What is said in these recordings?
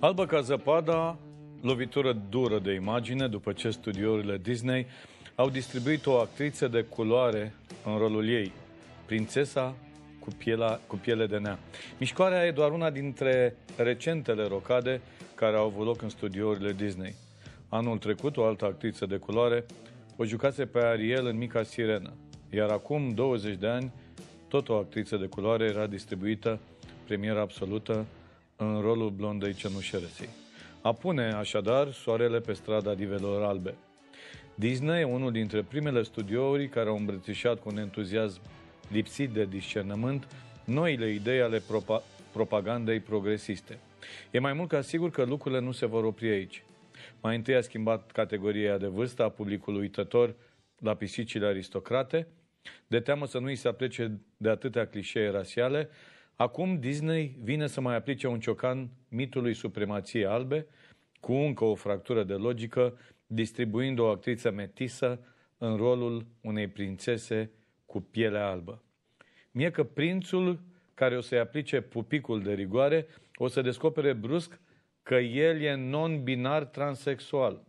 Albă ca zăpada, lovitură dură de imagine după ce studiourile Disney au distribuit o actriță de culoare în rolul ei, prințesa cu, piela, cu piele de nea. Mișcoarea e doar una dintre recentele rocade care au avut loc în studiourile Disney. Anul trecut, o altă actriță de culoare o jucase pe Ariel în Mica Sirenă, iar acum 20 de ani, tot o actriță de culoare era distribuită premiera absolută în rolul blondei cenușeresei. Apune așadar soarele pe strada divelor albe. Disney, unul dintre primele studiouri care au îmbrățișat cu un entuziasm lipsit de discernământ noile idei ale propa- propagandei progresiste. E mai mult ca sigur că lucrurile nu se vor opri aici. Mai întâi a schimbat categoria de vârstă a publicului uitător la pisicile aristocrate, de teamă să nu îi se aplece de atâtea clișee rasiale, Acum Disney vine să mai aplice un ciocan mitului supremației albe, cu încă o fractură de logică, distribuind o actriță metisă în rolul unei prințese cu piele albă. Mie că prințul care o să-i aplice pupicul de rigoare o să descopere brusc că el e non-binar transexual.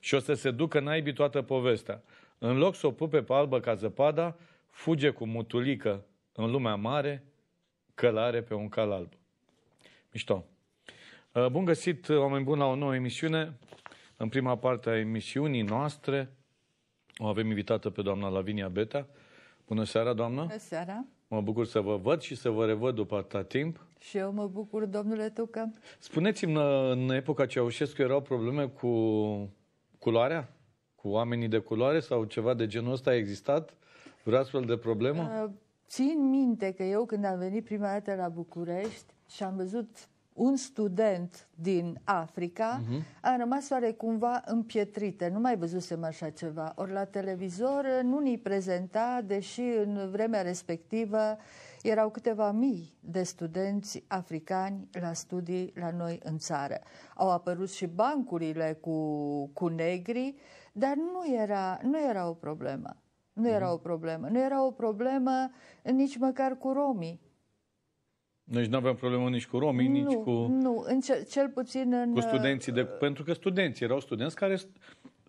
Și o să se ducă naibii toată povestea. În loc să o pupe pe albă ca zăpada, fuge cu mutulică în lumea mare, călare pe un cal alb. Mișto. Uh, bun găsit, uh, oameni buni, la o nouă emisiune. În prima parte a emisiunii noastre o avem invitată pe doamna Lavinia Beta. Bună seara, doamnă! Bună seara! Mă bucur să vă văd și să vă revăd după atâta timp. Și eu mă bucur, domnule Tucă. Spuneți-mi, uh, în epoca Ceaușescu erau probleme cu culoarea? Cu oamenii de culoare sau ceva de genul ăsta a existat? Vreo astfel de problemă? Uh, Țin minte că eu când am venit prima dată la București și am văzut un student din Africa, uh-huh. Mhm. am rămas oarecumva împietrite. Nu mai văzusem așa ceva. Ori la televizor nu ni prezenta, deși în vremea respectivă erau câteva mii de studenți africani la studii la noi în țară. Au apărut și bancurile cu, cu negri, dar nu era, nu era o problemă. Nu era mhm. o problemă. Nu era o problemă nici măcar cu romii. Deci nu aveam problemă nici cu romii, nu, nici cu... Nu, în cel, cel puțin în... Cu studenții, de, uh, pentru că studenții erau studenți care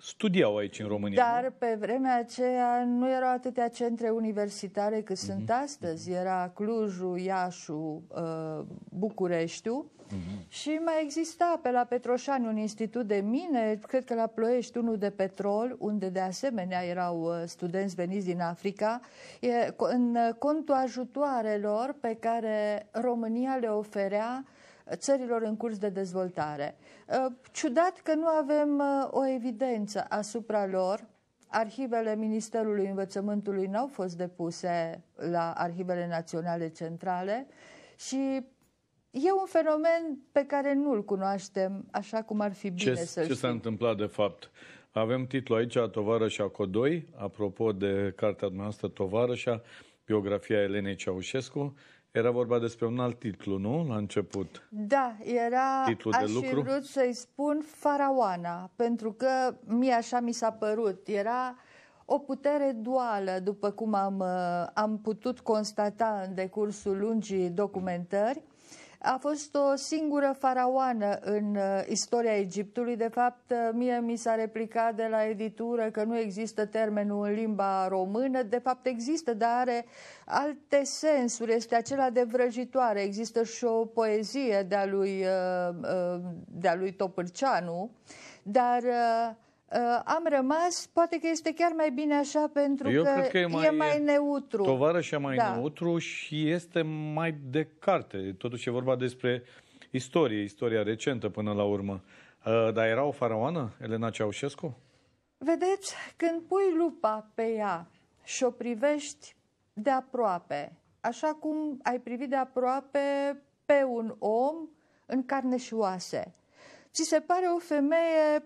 studiau aici în România. Dar nu? pe vremea aceea nu erau atâtea centre universitare cât uh-huh. sunt astăzi. Mhm. Era Clujul, Iașu, uh, Bucureștiu uh-huh. și mai exista pe la Petroșani un institut de mine, cred că la Ploiești unul de petrol, unde de asemenea erau uh, studenți veniți din Africa, e, în uh, contul ajutoarelor pe care România le oferea uh, țărilor în curs de dezvoltare. Uh, ciudat că nu avem uh, o evidență asupra lor, arhivele Ministerului Învățământului n-au fost depuse la arhivele naționale centrale și e un fenomen pe care nu-l cunoaștem așa cum ar fi bine ce, să Ce s-a întâmplat de fapt? Avem titlul aici, Tovarășa Codoi, apropo de cartea dumneavoastră Tovarășa, biografia Elenei Ceaușescu, era vorba despre un alt titlu, nu? La început. Da, era titlul aș de lucru. fi vrut să-i spun Faraoana, pentru că mie așa mi s-a părut. Era o putere duală, după cum am, am putut constata în decursul lungii documentări. A fost o singură faraoană în uh, istoria Egiptului. De fapt, uh, mie mi s-a replicat de la editură că nu există termenul în limba română. De fapt, există, dar are alte sensuri. Este acela de vrăjitoare. Există și o poezie de-a lui, uh, de lui Topârceanu, dar uh, am rămas, poate că este chiar mai bine așa pentru Eu că, cred că e, mai, e mai neutru. Tovarășa mai da. neutru și este mai de carte. Totuși e vorba despre istorie, istoria recentă până la urmă. Uh, dar era o faraoană, Elena Ceaușescu? Vedeți, când pui lupa pe ea și o privești de aproape, așa cum ai privit de aproape pe un om în carne și oase, ți se pare o femeie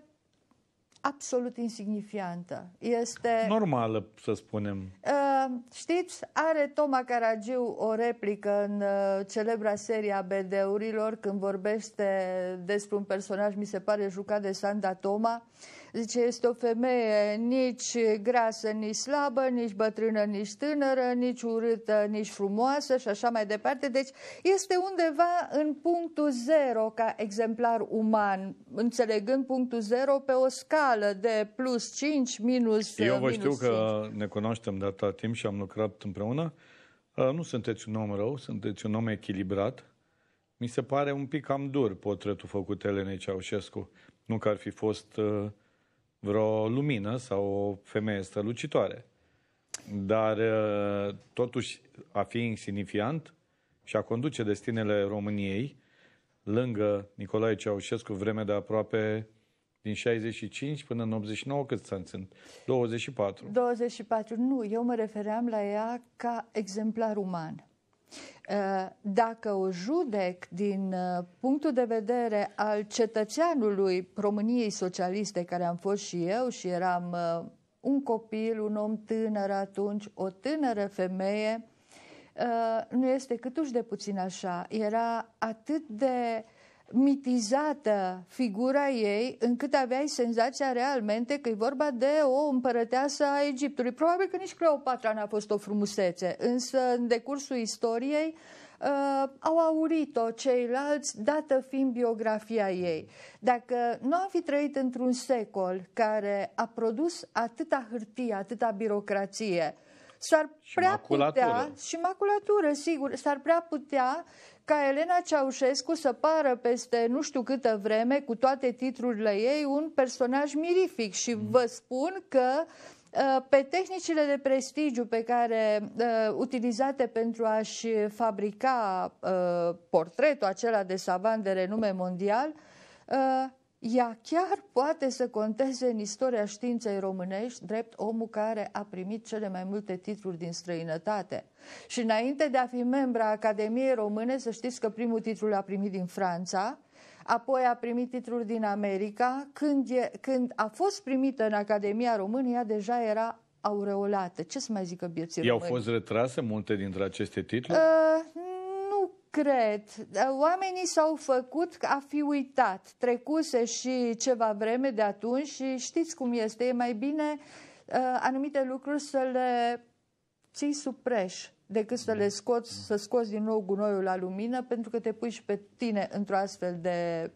absolut insignifiantă. Este... Normală, să spunem. Uh, știți, are Toma Caragiu o replică în uh, celebra serie a BD-urilor când vorbește despre un personaj, mi se pare, jucat de Sanda Toma, Zice, este o femeie nici grasă, nici slabă, nici bătrână, nici tânără, nici urâtă, nici frumoasă și așa mai departe. Deci este undeva în punctul zero ca exemplar uman, înțelegând punctul zero pe o scală de plus 5, minus Eu vă minus știu 5. că ne cunoaștem de atâta timp și am lucrat împreună. Uh, nu sunteți un om rău, sunteți un om echilibrat. Mi se pare un pic cam dur portretul făcut Elenei Ceaușescu. Nu că ar fi fost uh, vreo lumină sau o femeie strălucitoare. Dar uh, totuși a fi insignifiant și a conduce destinele României lângă Nicolae Ceaușescu vreme de aproape din 65 până în 89, cât s sunt? 24. 24, nu, eu mă refeream la ea ca exemplar uman. Uh, dacă o judec din uh, punctul de vedere al cetățeanului României socialiste, care am fost și eu și eram uh, un copil, un om tânăr atunci, o tânără femeie, nu este câtuși de puțin așa. Era atât de mitizată figura ei, încât aveai senzația realmente că e vorba de o împărăteasă a Egiptului. Probabil că nici Cleopatra n-a fost o frumusețe, însă în decursul istoriei uh, au aurit-o ceilalți, dată fiind biografia ei. Dacă nu am fi trăit într-un secol care a produs atâta hârtie, atâta birocrație, s-ar prea maculatură. putea, și maculatură, sigur, s-ar prea putea ca Elena Ceaușescu să pară peste nu știu câtă vreme, cu toate titlurile ei, un personaj mirific. Și mm. vă spun că uh, pe tehnicile de prestigiu pe care uh, utilizate pentru a-și fabrica uh, portretul acela de savant de renume mondial, uh, ea chiar poate să conteze în istoria științei românești drept omul care a primit cele mai multe titluri din străinătate. Și înainte de a fi membra Academiei Române, să știți că primul titlu l-a primit din Franța, apoi a primit titlul din America. Când, e, când a fost primită în Academia România, deja era aureolată. Ce să mai zică bieții I-au fost retrase multe dintre aceste titluri? Uh, cred. Oamenii s-au făcut a fi uitat. Trecuse și ceva vreme de atunci și știți cum este. E mai bine uh, anumite lucruri să le ții supreș decât să le scoți, să scoți din nou gunoiul la lumină pentru că te pui și pe tine într-o astfel de...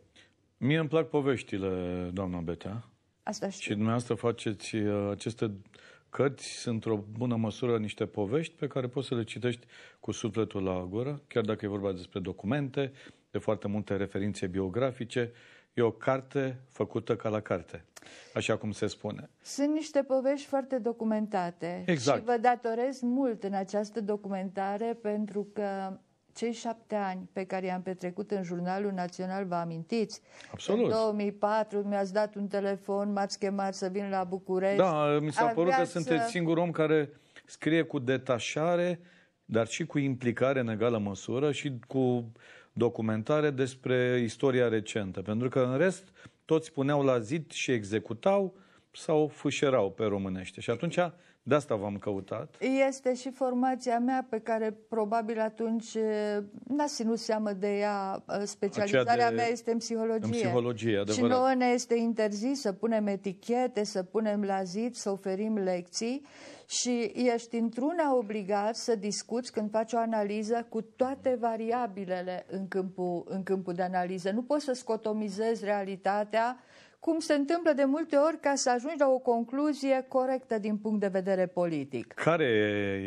Mie îmi plac poveștile, doamna Betea. Asta știu. Și dumneavoastră faceți uh, aceste cărți sunt o bună măsură niște povești pe care poți să le citești cu sufletul la gură, chiar dacă e vorba despre documente, de foarte multe referințe biografice. E o carte făcută ca la carte, așa cum se spune. Sunt niște povești foarte documentate. Exact. Și vă datorez mult în această documentare pentru că cei șapte ani pe care i-am petrecut în Jurnalul Național, vă amintiți? Absolut. În 2004 mi-ați dat un telefon, m-ați chemat să vin la București. Da, mi s-a părut că sunteți singur om care scrie cu detașare, dar și cu implicare în egală măsură și cu documentare despre istoria recentă. Pentru că în rest toți puneau la zid și executau sau fâșerau pe românește. Și atunci de asta v-am căutat. Este și formația mea pe care probabil atunci n a ținut seamă de ea. Specializarea de, mea este în psihologie. În psihologie, adevărat. Și nouă ne este interzis să punem etichete, să punem la zid, să oferim lecții și ești într-una obligat să discuți când faci o analiză cu toate variabilele în câmpul, în câmpul de analiză. Nu poți să scotomizezi realitatea cum se întâmplă de multe ori ca să ajungi la o concluzie corectă din punct de vedere politic. Care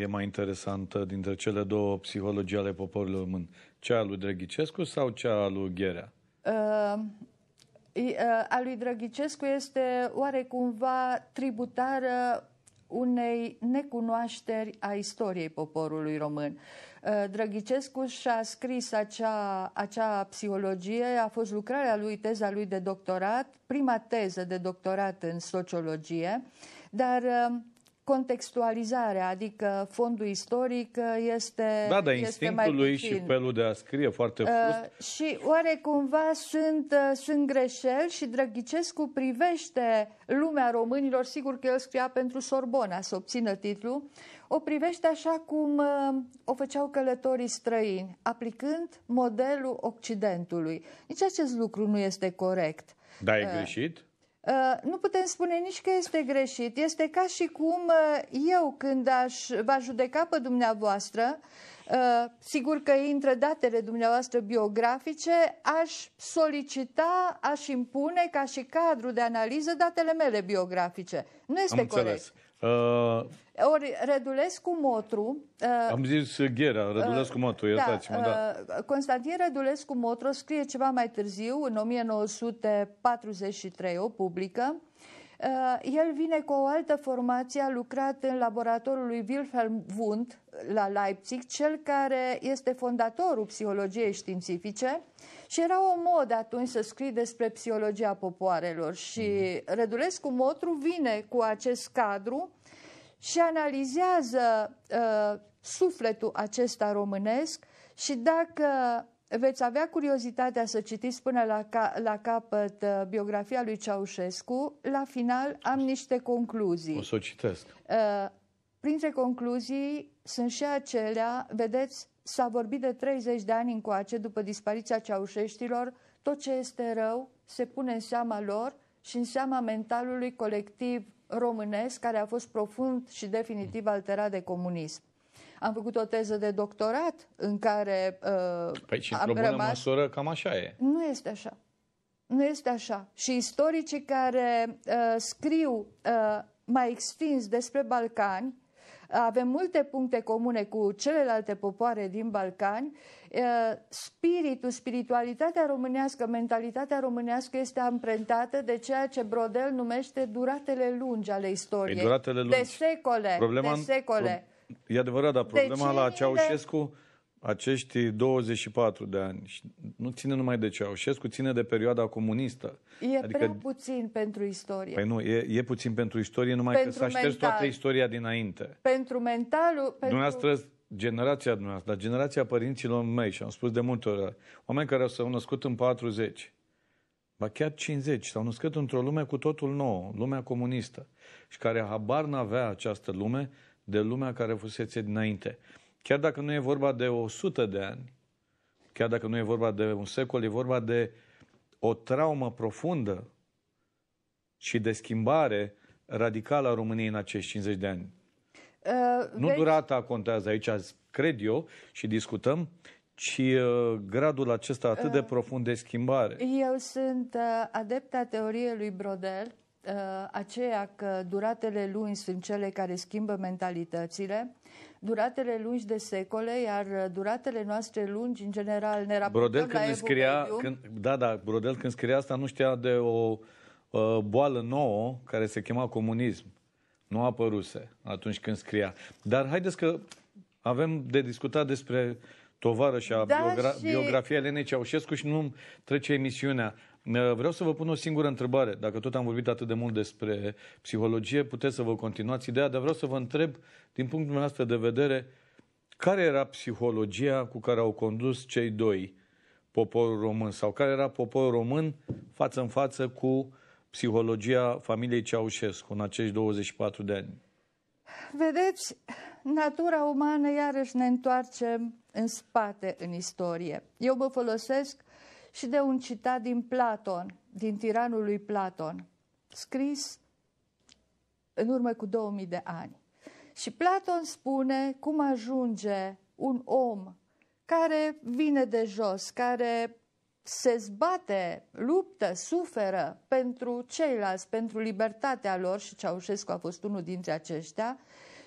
e mai interesantă dintre cele două psihologii ale poporului român? Cea a lui Drăghicescu sau cea a lui Gherea? Uh, uh, a lui Drăghicescu este oarecumva tributară unei necunoașteri a istoriei poporului român. Uh, Drăghicescu și-a scris acea, acea psihologie, a fost lucrarea lui, teza lui de doctorat, prima teză de doctorat în sociologie, dar uh, contextualizarea, adică fondul istoric uh, este Da, dar este instinctul mai lui și felul de a scrie foarte frust. Uh, și oare cumva sunt, sunt greșeli și Drăghicescu privește lumea românilor, sigur că el scria pentru Sorbona să obțină titlul, o privește așa cum uh, o făceau călătorii străini, aplicând modelul Occidentului. Nici acest lucru nu este corect. Da, e uh, greșit? Uh, nu putem spune nici că este greșit. Este ca și cum eu, când aș, va judeca pe dumneavoastră, sigur că intră datele dumneavoastră biografice, aș solicita, aș impune ca și cadru de analiză datele mele biografice. Nu este Am corect. Înțeles. Uh, ori Rădulescu Motru... Uh, Am zis Ghera, uh, Rădulescu Motru, da, iertați-mă, da. da. Constantin Rădulescu Motru scrie ceva mai târziu, în 1943, o publică. Uh, el vine cu o altă formație, a lucrat în laboratorul lui Wilhelm Wundt la Leipzig, cel care este fondatorul psihologiei științifice și era o modă atunci să scrii despre psihologia popoarelor și mm. Rădulescu Motru vine cu acest cadru și analizează uh, sufletul acesta românesc și dacă veți avea curiozitatea să citiți până la, ca, la capăt uh, biografia lui Ceaușescu, la final am niște concluzii. O să o citesc. Uh, printre concluzii sunt și acelea, vedeți, s-a vorbit de 30 de ani încoace după dispariția ceaușeștilor, tot ce este rău se pune în seama lor și în seama mentalului colectiv românesc care a fost profund și definitiv alterat de comunism. Am făcut o teză de doctorat în care uh, Păi și am o rămas... măsură cam așa e. Nu este așa. Nu este așa. Și istoricii care uh, scriu uh, mai extins despre Balcani avem multe puncte comune cu celelalte popoare din Balcani. Spiritul, spiritualitatea românească, mentalitatea românească este amprentată de ceea ce Brodel numește duratele lungi ale păi, istoriei. Păi, duratele lungi. De secole. Problema, de secole. Pro, e adevărat, dar problema la Ceaușescu acești 24 de ani, nu ține numai de Ceaușescu, ține de perioada comunistă. E adică, prea puțin pentru istorie. Păi nu, e, e puțin pentru istorie, numai pentru că s-a șters toată istoria dinainte. Pentru mentalul... Pentru... Dumneavoastră, generația dumneavoastră, dar generația părinților mei, și am spus de multe ori, oameni care s-au născut în 40, ba chiar 50, s-au născut într-o lume cu totul nouă, lumea comunistă, și care habar n-avea această lume de lumea care fusese dinainte. Chiar dacă nu e vorba de 100 de ani, chiar dacă nu e vorba de un secol, e vorba de o traumă profundă și de schimbare radicală a României în acești 50 de ani. Uh, nu vei... durata contează aici, cred eu, și discutăm, ci uh, gradul acesta atât uh, de profund de schimbare. Eu sunt uh, adepta teoriei lui Brodel, uh, aceea că duratele lui sunt cele care schimbă mentalitățile duratele lungi de secole, iar uh, duratele noastre lungi, în general, ne raportăm Brodel când la scria, când, Da, da, Brodel când scria asta nu știa de o uh, boală nouă care se chema comunism. Nu apăruse atunci când scria. Dar haideți că avem de discutat despre tovarășa da, biogra- și... biografia Elenei Ceaușescu și nu trece emisiunea. Uh, vreau să vă pun o singură întrebare. Dacă tot am vorbit atât de mult despre psihologie, puteți să vă continuați ideea, dar vreau să vă întreb, din punctul meu de vedere, care era psihologia cu care au condus cei doi poporul român sau care era poporul român față în față cu psihologia familiei Ceaușescu în acești 24 de ani? Vedeți, natura umană, iarăși ne întoarcem în spate în istorie. Eu mă folosesc și de un citat din Platon, din tiranul lui Platon, scris în urmă cu 2000 de ani. Și Platon spune cum ajunge un om care vine de jos, care se zbate, luptă, suferă pentru ceilalți, pentru libertatea lor și Ceaușescu a fost unul dintre aceștia,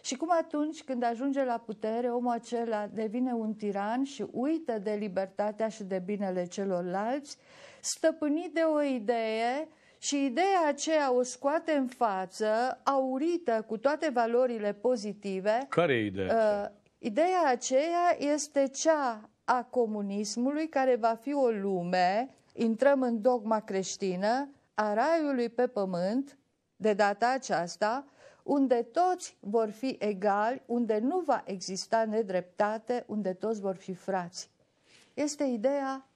și cum atunci când ajunge la putere, omul acela devine un tiran și uită de libertatea și de binele celorlalți, stăpânit de o idee și ideea aceea o scoate în față, aurită cu toate valorile pozitive. Care e ideea uh, aceea? Uh, ideea aceea este cea a comunismului care va fi o lume, intrăm în dogma creștină, a raiului pe pământ, de data aceasta, unde toți vor fi egali, unde nu va exista nedreptate, unde toți vor fi frați. Este ideea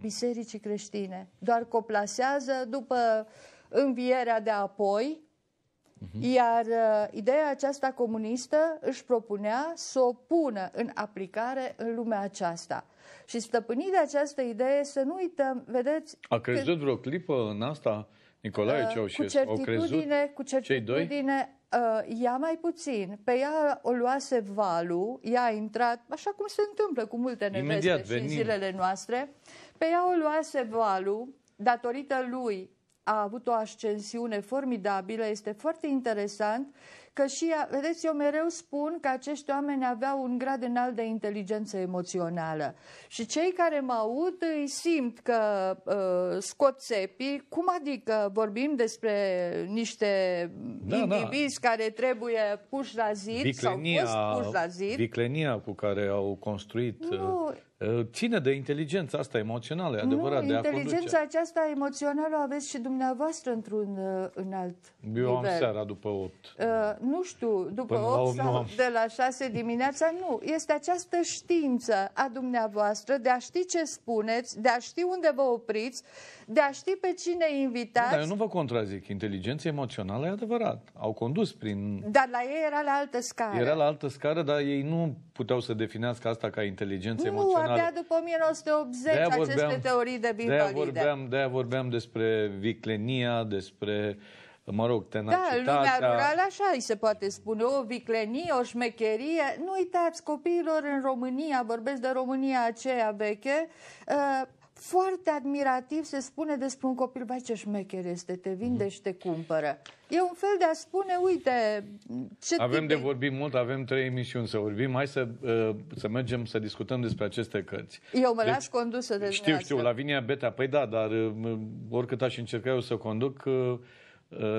bisericii creștine, doar că o plasează după învierea de apoi, uh-huh. iar uh, ideea aceasta comunistă își propunea să o pună în aplicare în lumea aceasta. Și stăpânit de această idee, să nu uităm, vedeți... A crezut că... vreo clipă în asta Nicolae uh, Ceaușescu, cu certitudine, au crezut cu certitudine, cei doi? Uh, ea mai puțin. Pe ea o luase valul, ea a intrat, așa cum se întâmplă cu multe neveste Imediat, și venim. în zilele noastre, pe ea o luase valul, datorită lui a avut o ascensiune formidabilă, este foarte interesant că și, vedeți, eu mereu spun că acești oameni aveau un grad înalt de inteligență emoțională și cei care mă aud îi simt că uh, scot țepii, cum adică vorbim despre niște da, da. indivizi da. care trebuie puși la zid viclenia, sau fost puși la zid. Viclenia cu care au construit... Nu, uh, uh, Ține de inteligența asta emoțională, e adevărat, nu, de inteligența conduce. aceasta emoțională o aveți și dumneavoastră într-un uh, în alt Eu nivel. am seara după 8. Uh, nu știu, după Până 8 sau de la 6 dimineața, nu. Este această știință a dumneavoastră de a ști ce spuneți, de a ști unde vă opriți, de a ști pe cine invitați. Dar eu nu vă contrazic, inteligența emoțională e adevărat. Au condus prin... Dar la ei era la altă scară. Era la altă scară, dar ei nu puteau să definească asta ca inteligență nu, emoțională. Nu, abia după 1980 de aceste vorbeam, teorii de bine de vorbeam, de vorbeam despre viclenia, despre mă rog, tenacitatea... Da, lumea da, da. rurală așa îi se poate spune, o viclenie, o șmecherie. Nu uitați, copiilor în România, vorbesc de România aceea veche, uh, foarte admirativ se spune despre un copil, băi ce șmecher este, te vinde și te cumpără. E un fel de a spune, uite, ce Avem de vorbit mult, avem trei emisiuni să vorbim, hai să, uh, să mergem să discutăm despre aceste cărți. Eu mă deci, las condusă de Știu, știu, la vinia Beta, păi da, dar uh, oricât aș încerca eu să conduc, uh,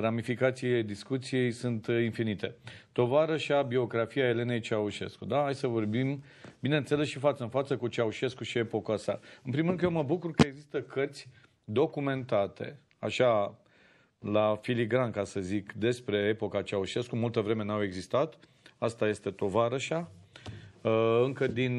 ramificațiile discuției sunt uh, infinite. Tovară și a biografia Elenei Ceaușescu. Da? Hai să vorbim, bineînțeles, și față în față cu Ceaușescu și epoca sa. În primul rând că eu mă bucur că există cărți documentate, așa la filigran, ca să zic, despre epoca Ceaușescu. Multă vreme n-au existat. Asta este Tovarășa. Uh, încă din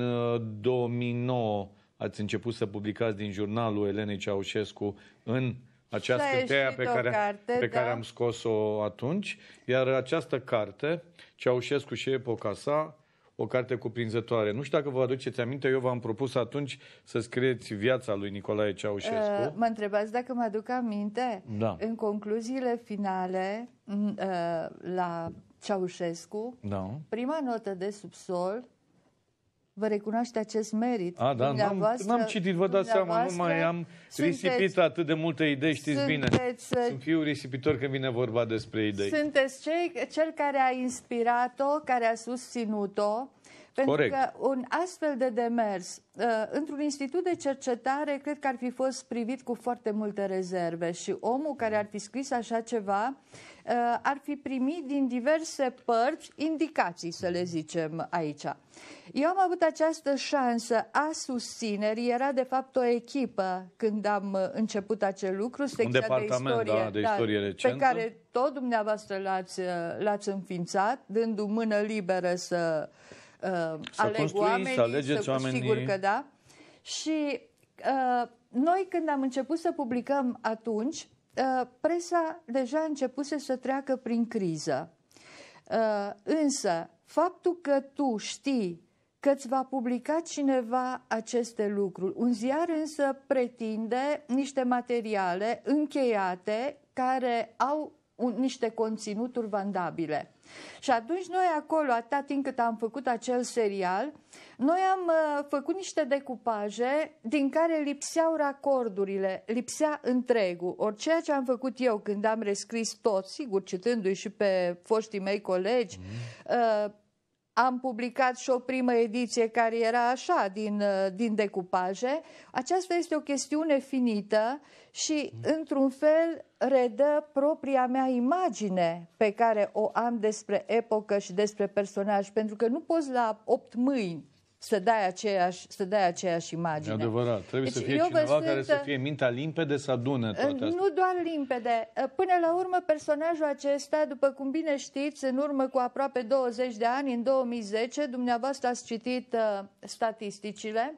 2009 uh, ați început să publicați din jurnalul Elenei Ceaușescu în această carte pe care, carte, pe da. care am scos-o atunci, iar această carte, Ceaușescu și epoca sa, o carte cuprinzătoare. Nu știu dacă vă aduceți aminte, eu v-am propus atunci să scrieți viața lui Nicolae Ceaușescu. Uh, mă întrebați dacă mă aduc aminte? Da. În concluziile finale mm, uh, la Ceaușescu, da. prima notă de subsol vă recunoaște acest merit. A, da, n-am, citit, vă dați seama, nu mai am sunteți, risipit atât de multe idei, știți sunteți, bine. Uh, Sunt fiul risipitor când vine vorba despre idei. Sunteți cei, cel care a inspirat-o, care a susținut-o, pentru Corect. că un astfel de demers uh, într-un institut de cercetare cred că ar fi fost privit cu foarte multe rezerve și omul care ar fi scris așa ceva uh, ar fi primit din diverse părți indicații, să le zicem aici. Eu am avut această șansă a susținerii, era de fapt o echipă când am uh, început acel lucru, secția de da, istorie, da, de istorie da, recentă. pe care tot dumneavoastră l-ați, înființat, dându mână liberă să uh, să aleg oamenii, să alegeți să, oamenii. Sigur că da. Și uh, noi când am început să publicăm atunci, uh, presa deja începuse să treacă prin criză. Uh, însă, faptul că tu știi că îți va publica cineva aceste lucruri. Un ziar însă pretinde niște materiale încheiate care au un, niște conținuturi vandabile. Și atunci noi acolo, atâta timp cât am făcut acel serial, noi am uh, făcut niște decupaje din care lipseau racordurile, lipsea întregul. Ori ceea ce am făcut eu când am rescris tot, sigur, citându-i și pe foștii mei colegi, mm. uh, am publicat și o primă ediție care era așa, din, uh, din decupaje. Aceasta este o chestiune finită și, mm. într-un fel, redă propria mea imagine pe care o am despre epocă și despre personaj, pentru că nu poți la opt mâini să dai aceeași, să dai aceeași imagine. E adevărat. Trebuie deci, să fie cineva sunt... care să fie mintea limpede, să adune toate astea. Nu doar limpede. Ă, până la urmă, personajul acesta, după cum bine știți, în urmă cu aproape 20 de ani, în 2010, dumneavoastră ați citit uh, statisticile,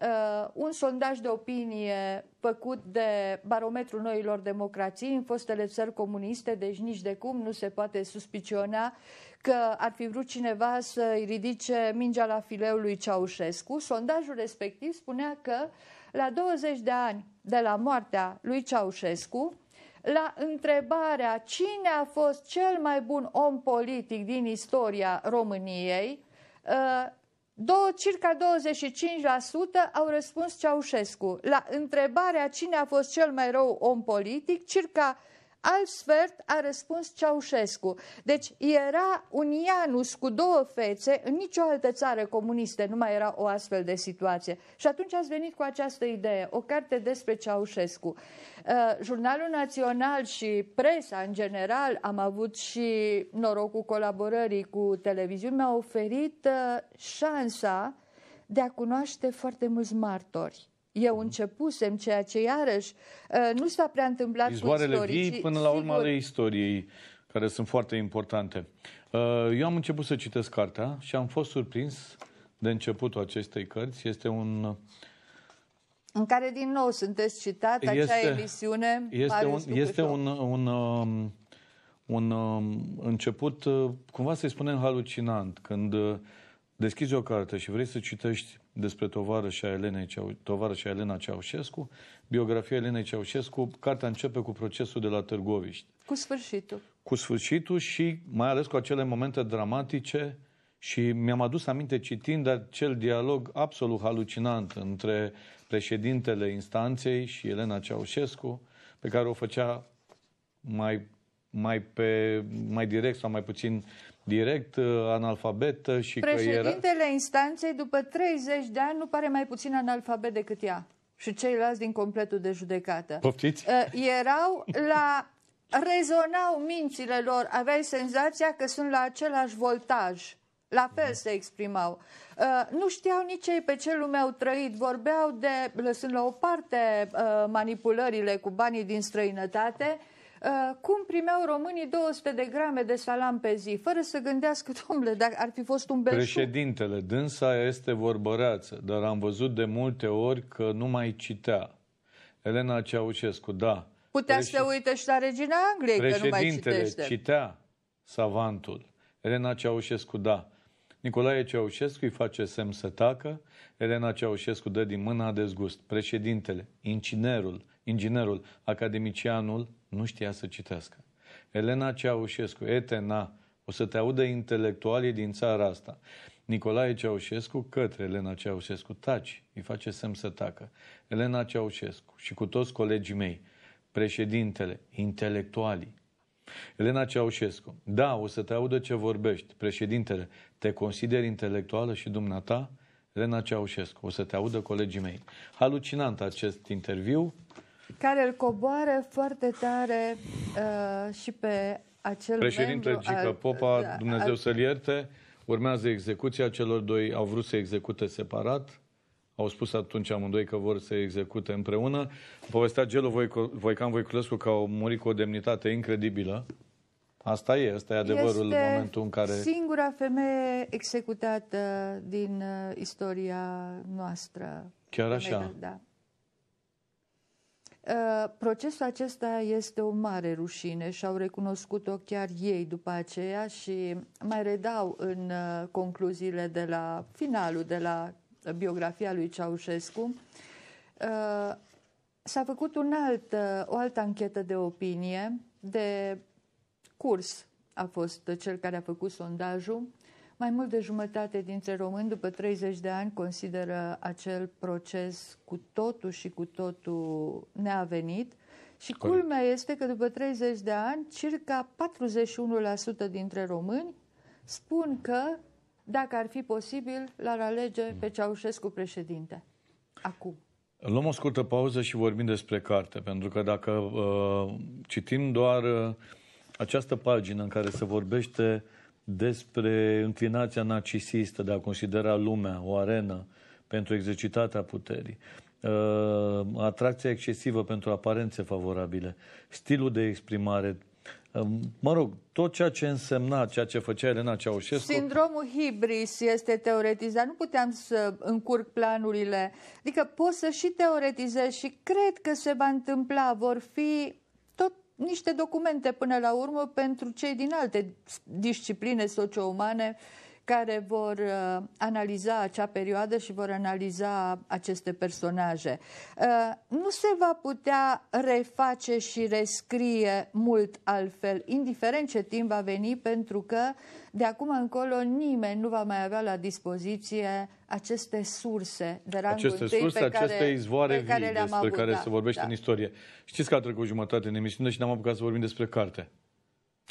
uh, un sondaj de opinie făcut de Barometrul Noilor Democrații în fostele țări comuniste, deci nici de cum nu se poate suspiciona uh, că ar fi vrut cineva să-i ridice mingea la fileul lui Ceaușescu. Sondajul respectiv spunea că la 20 de ani de la moartea lui Ceaușescu, la întrebarea cine a fost cel mai bun om politic din istoria României, ă, Două, circa 25% au răspuns Ceaușescu. La întrebarea cine a fost cel mai rău om politic, circa alt sfert a răspuns Ceaușescu. Deci era un Ianus cu două fețe, în nicio altă țară comunistă nu mai era o astfel de situație. Și atunci ați venit cu această idee, o carte despre Ceaușescu. Uh, Jurnalul Național și presa în general, am avut și norocul colaborării cu televiziuni, mi-a oferit uh, șansa de a cunoaște foarte mulți martori eu începusem, ceea ce iarăși uh, nu s-a prea întâmplat Izvoarele cu istoricii. vii până la urma ale istoriei, care sunt foarte importante. Uh, eu am început să citesc cartea și am fost surprins de începutul acestei cărți. Este un... În care, din nou, sunteți citat este, acea emisiune. Este, un, este un, un, um, un, un um, început, uh, cumva să-i spunem, halucinant. Când deschizi o carte și vrei să citești despre tovarășa Elena, tovarășa Elena Ceaușescu, biografia Elenei Ceaușescu, cartea începe cu procesul de la Târgoviști. Cu sfârșitul. Cu sfârșitul și mai ales cu acele momente dramatice și mi-am adus aminte citind acel dialog absolut halucinant între președintele instanței și Elena Ceaușescu, pe care o făcea mai, mai, pe, mai direct sau mai puțin direct uh, analfabetă și Președintele că era... Președintele instanței, după 30 de ani, nu pare mai puțin analfabet decât ea și ceilalți din completul de judecată. Poftiți? Uh, erau la... rezonau mințile lor, aveai senzația că sunt la același voltaj. La fel se exprimau. Uh, nu știau nici ei pe ce lume au trăit. Vorbeau de, lăsând la o parte manipulările cu banii din străinătate, Uh, cum primeau românii 200 de grame de salam pe zi, fără să gândească, domnule, dacă ar fi fost un belșug. Președintele, dânsa este vorbăreață, dar am văzut de multe ori că nu mai citea. Elena Ceaușescu, da. Putea Președ... să uite și la regina Angliei, că nu mai citește. citea savantul. Elena Ceaușescu, da. Nicolae Ceaușescu îi face semn să tacă, Elena Ceaușescu dă din mâna dezgust. Președintele, inginerul, inginerul, academicianul, nu știa să citească. Elena Ceaușescu, Etena, o să te audă intelectualii din țara asta. Nicolae Ceaușescu către Elena Ceaușescu. Taci, îi face semn să tacă. Elena Ceaușescu și cu toți colegii mei, președintele, intelectualii. Elena Ceaușescu, da, o să te audă ce vorbești. Președintele, te consideri intelectuală și dumneata? Elena Ceaușescu, o să te audă colegii mei. Halucinant acest interviu, care îl coboară foarte tare uh, și pe acel Președintele Gica al, Popa, da, Dumnezeu să-l ierte, urmează execuția celor doi, au vrut să execute separat, au spus atunci amândoi că vor să execute împreună. Povestea Gelu Voico, Voican Voiculescu că au murit cu o demnitate incredibilă. Asta e, asta e adevărul este momentul în care... singura femeie executată din uh, istoria noastră. Chiar așa? Da. Uh, procesul acesta este o mare rușine și au recunoscut-o chiar ei după aceea și mai redau în uh, concluziile de la finalul, de la biografia lui Ceaușescu. Uh, s-a făcut un alt, o altă anchetă de opinie de curs a fost cel care a făcut sondajul mai mult de jumătate dintre români, după 30 de ani, consideră acel proces cu totul și cu totul neavenit. Și Corect. culmea este că după 30 de ani, circa 41% dintre români spun că, dacă ar fi posibil, l-ar alege mm. pe Ceaușescu președinte. Acum. Luăm o scurtă pauză și vorbim despre carte, pentru că dacă uh, citim doar uh, această pagină în care se vorbește despre înclinația narcisistă de a considera lumea o arenă pentru exercitatea puterii, uh, atracția excesivă pentru aparențe favorabile, stilul de exprimare, uh, mă rog, tot ceea ce însemna ceea ce făcea Elena Ceaușescu... Sindromul hibris este teoretizat. Nu puteam să încurc planurile. Adică poți să și teoretizezi și cred că se va întâmpla. Vor fi niște documente până la urmă pentru cei din alte discipline socio-umane care vor uh, analiza acea perioadă și vor analiza aceste personaje. Uh, nu se va putea reface și rescrie mult altfel, indiferent ce timp va veni, pentru că de acum încolo nimeni nu va mai avea la dispoziție aceste surse de rangul aceste surse, pe care, aceste izvoare pe care vii despre avut, care da, se vorbește da. în istorie. Știți că a trecut jumătate în emisiune și n-am apucat să vorbim despre carte.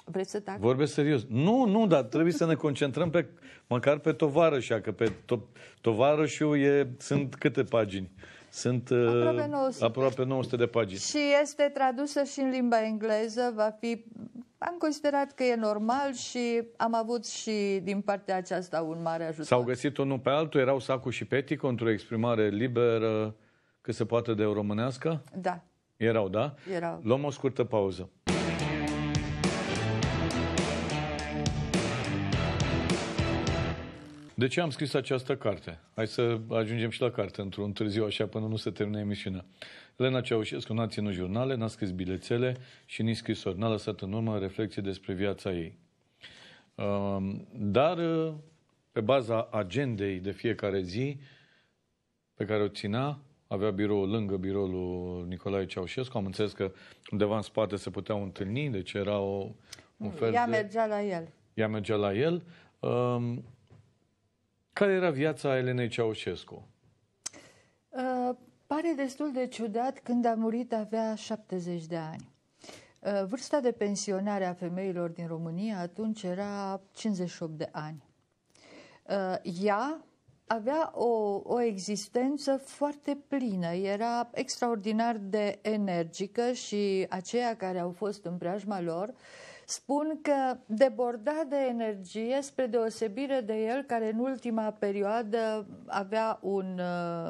Vreți să tac? Vorbesc serios. Nu, nu, dar trebuie să ne concentrăm pe, măcar pe tovarășa, că pe to, tovarășul e, sunt câte pagini? Sunt uh, aproape 900. aproape 900 de pagini. Și este tradusă și în limba engleză, va fi am considerat că e normal și am avut și din partea aceasta un mare ajutor. S-au găsit unul pe altul, erau Sacu și Petic într-o exprimare liberă cât se poate de românească? Da. Erau, da? Erau. Luăm o scurtă pauză. De ce am scris această carte? Hai să ajungem și la carte într-un târziu așa până nu se termine emisiunea. Lena Ceaușescu n-a ținut jurnale, n-a scris bilețele și nici scrisori. N-a lăsat în urmă reflexii despre viața ei. Um, dar, pe baza agendei de fiecare zi pe care o ținea, avea birou lângă biroul lui Nicolae Ceaușescu. Am înțeles că undeva în spate se puteau întâlni, deci era o, un fel Ea de... mergea la el. Ea mergea la el. Um, care era viața Elenei Ceaușescu? pare destul de ciudat când a murit avea 70 de ani. Uh, vârsta de pensionare a femeilor din România atunci era 58 de ani. Uh, ea avea o, o existență foarte plină, era extraordinar de energică și aceia care au fost în preajma lor uh, spun că deborda de energie, spre deosebire de el, care în ultima perioadă avea un...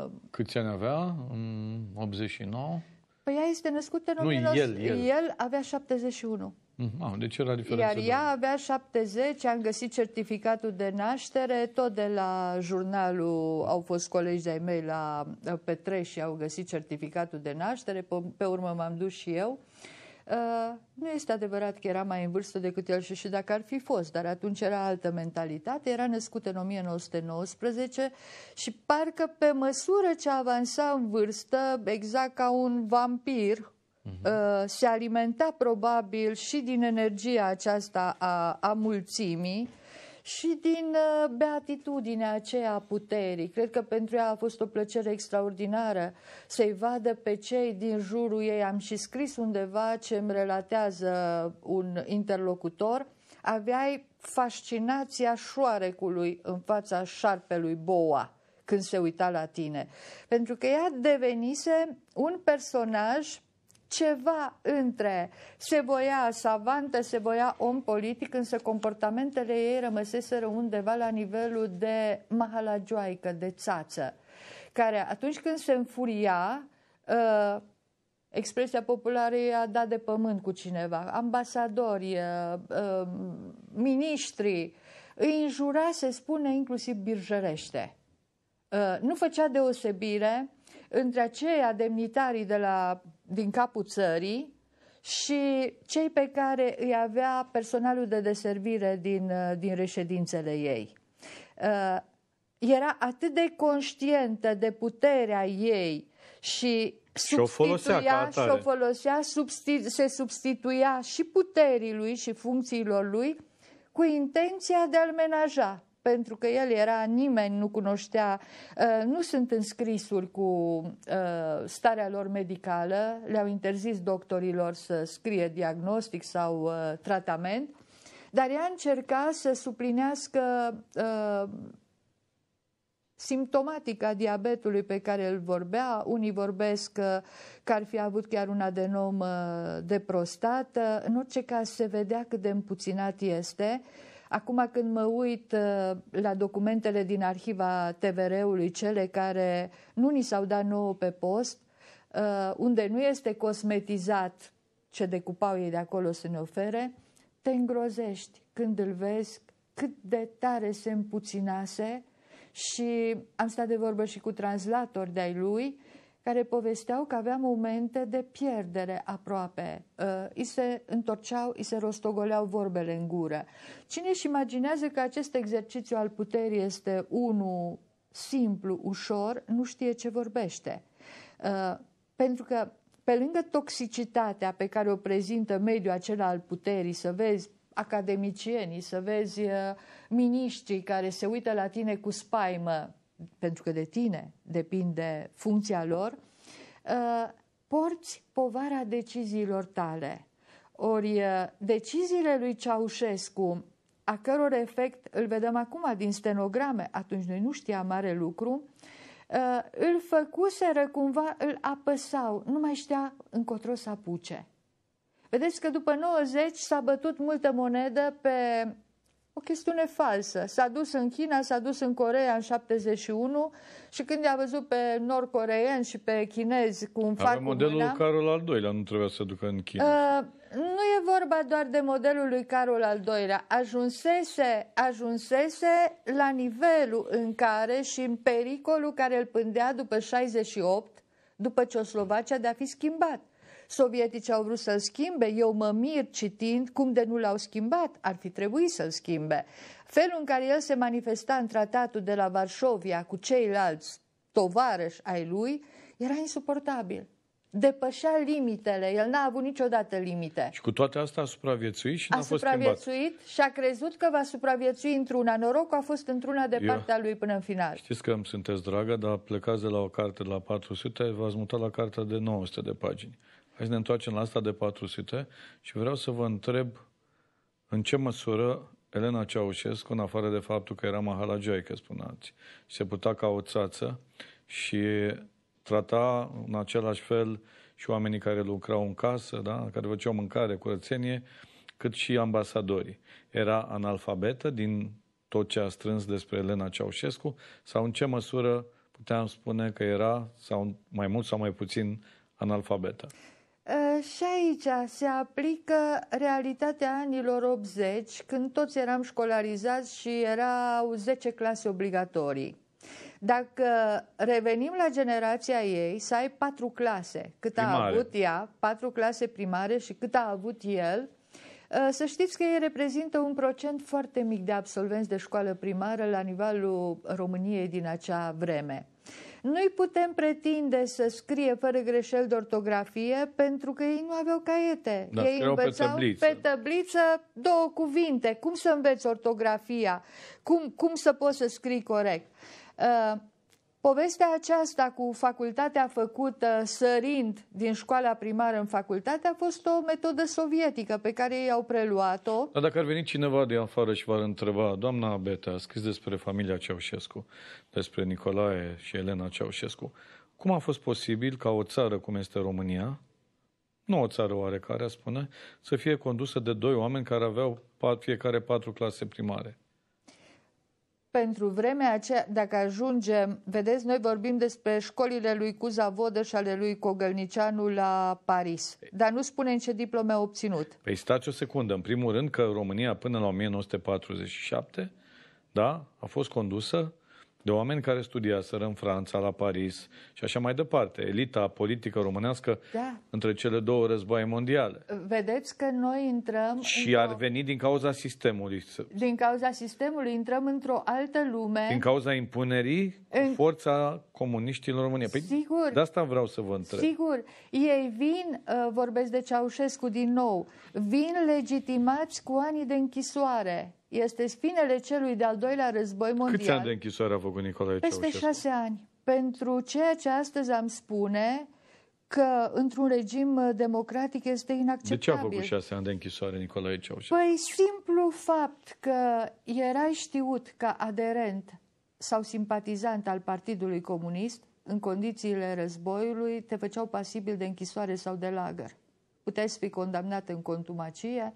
Uh, Câți ani avea? În 89? Păi ea este născută în nu, el, el. el avea 71. Mhm. Ah, deci era diferență. Iar ea de... avea 70, am găsit certificatul de naștere, tot de la jurnalul, au fost colegi de-ai mei la Petre și au găsit certificatul de naștere, pe, pe urmă m-am dus și eu. Uh, Uh, nu este adevărat că era mai în vârstă decât el și, și dacă ar fi fost, dar atunci era altă mentalitate, era născut în 1919 și parcă pe măsură ce avansa în vârstă, exact ca un vampir, mhm. Uh, se alimenta probabil și din energia aceasta a, a mulțimii, și din uh, beatitudinea aceea a puterii. Cred că pentru ea a fost o plăcere extraordinară să-i vadă pe cei din jurul ei. Am și scris undeva ce îmi relatează un interlocutor. Aveai fascinația șoarecului în fața șarpelui boa când se uita la tine. Pentru că ea devenise un personaj ceva între se voia savantă, se voia om politic, însă comportamentele ei rămăseseră undeva la nivelul de mahalajoaică, de țață, care atunci când se înfuria, uh, expresia populară i a dat de pământ cu cineva, ambasadori, uh, uh, miniștri, îi înjura, se spune, inclusiv birjărește. Uh, nu făcea deosebire între aceia demnitarii de la din capul țării și cei pe care îi avea personalul de deservire din, uh, din reședințele ei. Uh, era atât de conștientă de puterea ei și și o folosea ca atare. Și o folosea, substitu- se substituia și puterii lui și funcțiilor lui cu intenția de a-l menaja pentru că el era nimeni, nu cunoștea, uh, nu sunt scrisuri cu uh, starea lor medicală, le-au interzis doctorilor să scrie diagnostic sau uh, tratament, dar ea încerca să suplinească simptomatica diabetului pe care îl vorbea. Unii vorbesc că ar fi avut chiar un adenom de prostată. În orice caz se vedea cât de împuținat este. Acum când mă uit uh, la documentele din arhiva TVR-ului, cele care nu ni s-au dat nouă pe post, uh, unde nu este cosmetizat ce decupau ei de acolo să ne ofere, te îngrozești când îl vezi cât de tare se împuținase și am stat de vorbă și cu translatori de-ai lui care povesteau că avea momente de pierdere aproape. Uh, ă, îi se întorceau, îi se rostogoleau vorbele în gură. Cine își imaginează că acest exercițiu al puterii este unul simplu, ușor, nu știe ce vorbește. Uh, pentru că pe lângă toxicitatea pe care o prezintă mediul acela al puterii, să vezi academicienii, să vezi uh, miniștrii care se uită la tine cu spaimă, pentru că de tine depinde funcția lor, uh, porți povara deciziilor tale. Ori uh, deciziile lui Ceaușescu, a căror efect îl vedem acum din stenograme, atunci noi nu știam mare lucru, uh, îl făcuseră cumva, îl apăsau, nu mai știa încotro să apuce. Vedeți că după 90 s-a bătut multă monedă pe o chestiune falsă. S-a dus în China, s-a dus în Corea în 71 și când i-a văzut pe nordcoreeni și pe chinezi cu un fac modelul mâna, Carol al doilea, nu trebuia să ducă în China. Uh, nu e vorba doar de modelul lui Carol al doilea. Ajunsese, ajunsese la nivelul în care și în pericolul care îl pândea după 68, după Ceoslovacia, de a fi schimbat. Sovietici au vrut să-l schimbe, eu mă mir citind cum de nu l-au schimbat, ar fi trebuit să-l schimbe. Felul în care el se manifesta în tratatul de la Varșovia cu ceilalți tovarăși ai lui era insuportabil depășea limitele. El n-a avut niciodată limite. Și cu toate astea a supraviețuit și n-a a fost supraviețuit și a crezut că va supraviețui într-una. Norocul a fost într-una de Eu... partea lui până în final. Știți că îmi sunteți dragă, dar plecați de la o carte de la 400, v-ați mutat la cartea de 900 de pagini. Hai să ne întoarcem la asta de 400 și vreau să vă întreb în ce măsură Elena Ceaușescu, în afară de faptul că era mahalajoică, spuneați, se putea ca o țață și trata în același fel și oamenii care lucrau în casă, da? care făceau mâncare, curățenie, cât și ambasadorii. Era analfabetă din tot ce a strâns despre Elena Ceaușescu sau în ce măsură puteam spune că era sau mai mult sau mai puțin analfabetă? Ă, și aici se aplică realitatea anilor 80, când toți eram școlarizați și erau 10 clase obligatorii. Dacă revenim la generația ei, să ai patru clase, cât primare. a avut ea, patru clase primare și cât a avut el, ă, să știți că ei reprezintă un procent foarte mic de absolvenți de școală primară la nivelul României din acea vreme. Noi putem pretinde să scrie fără greșeli de ortografie pentru că ei nu aveau caiete. Da, ei învățau pe tăbliță. pe tăbliță două cuvinte. Cum să înveți ortografia? Cum, cum să poți să scrii corect? Uh, Povestea aceasta cu facultatea făcută sărind din școala primară în facultate a fost o metodă sovietică pe care ei au preluat-o. Dar dacă ar veni cineva de afară și v-ar întreba, doamna Abete, a scris despre familia Ceaușescu, despre Nicolae și Elena Ceaușescu, cum a fost posibil ca o țară cum este România, nu o țară oarecare, a spune, să fie condusă de doi oameni care aveau fiecare patru clase primare? pentru vremea aceea, dacă ajungem, vedeți, noi vorbim despre școlile lui Cuza Vodă și ale lui Cogălnicianu la Paris, dar nu spunem ce diplome a obținut. Păi stați o secundă. În primul rând că România până la 1947 da, a fost condusă de oameni care studiaseră în Franța, la Paris și așa mai departe, elita politică românească da. între cele două războaie mondiale. Vedeți că noi intrăm... Și ar veni din cauza sistemului. Din cauza sistemului intrăm într-o altă lume. Din cauza impunerii în... forța comuniștilor în România. Păi Sigur. De asta vreau să vă întreb. Sigur. Ei vin, uh, vorbesc de Ceaușescu din nou, vin legitimați cu ani de închisoare este spinele celui de-al doilea război mondial. Câți ani de închisoare a făcut Nicolae Peste șase ani. Pentru ceea ce astăzi am spune că într-un regim uh, democratic este inacceptabil. De ce a făcut șase ani de închisoare Nicolae Ceaușescu? Păi simplu fapt că era știut ca aderent sau simpatizant al Partidului Comunist, în condițiile războiului, te făceau pasibil de închisoare sau de lagăr. Puteai să fii condamnat în contumacie,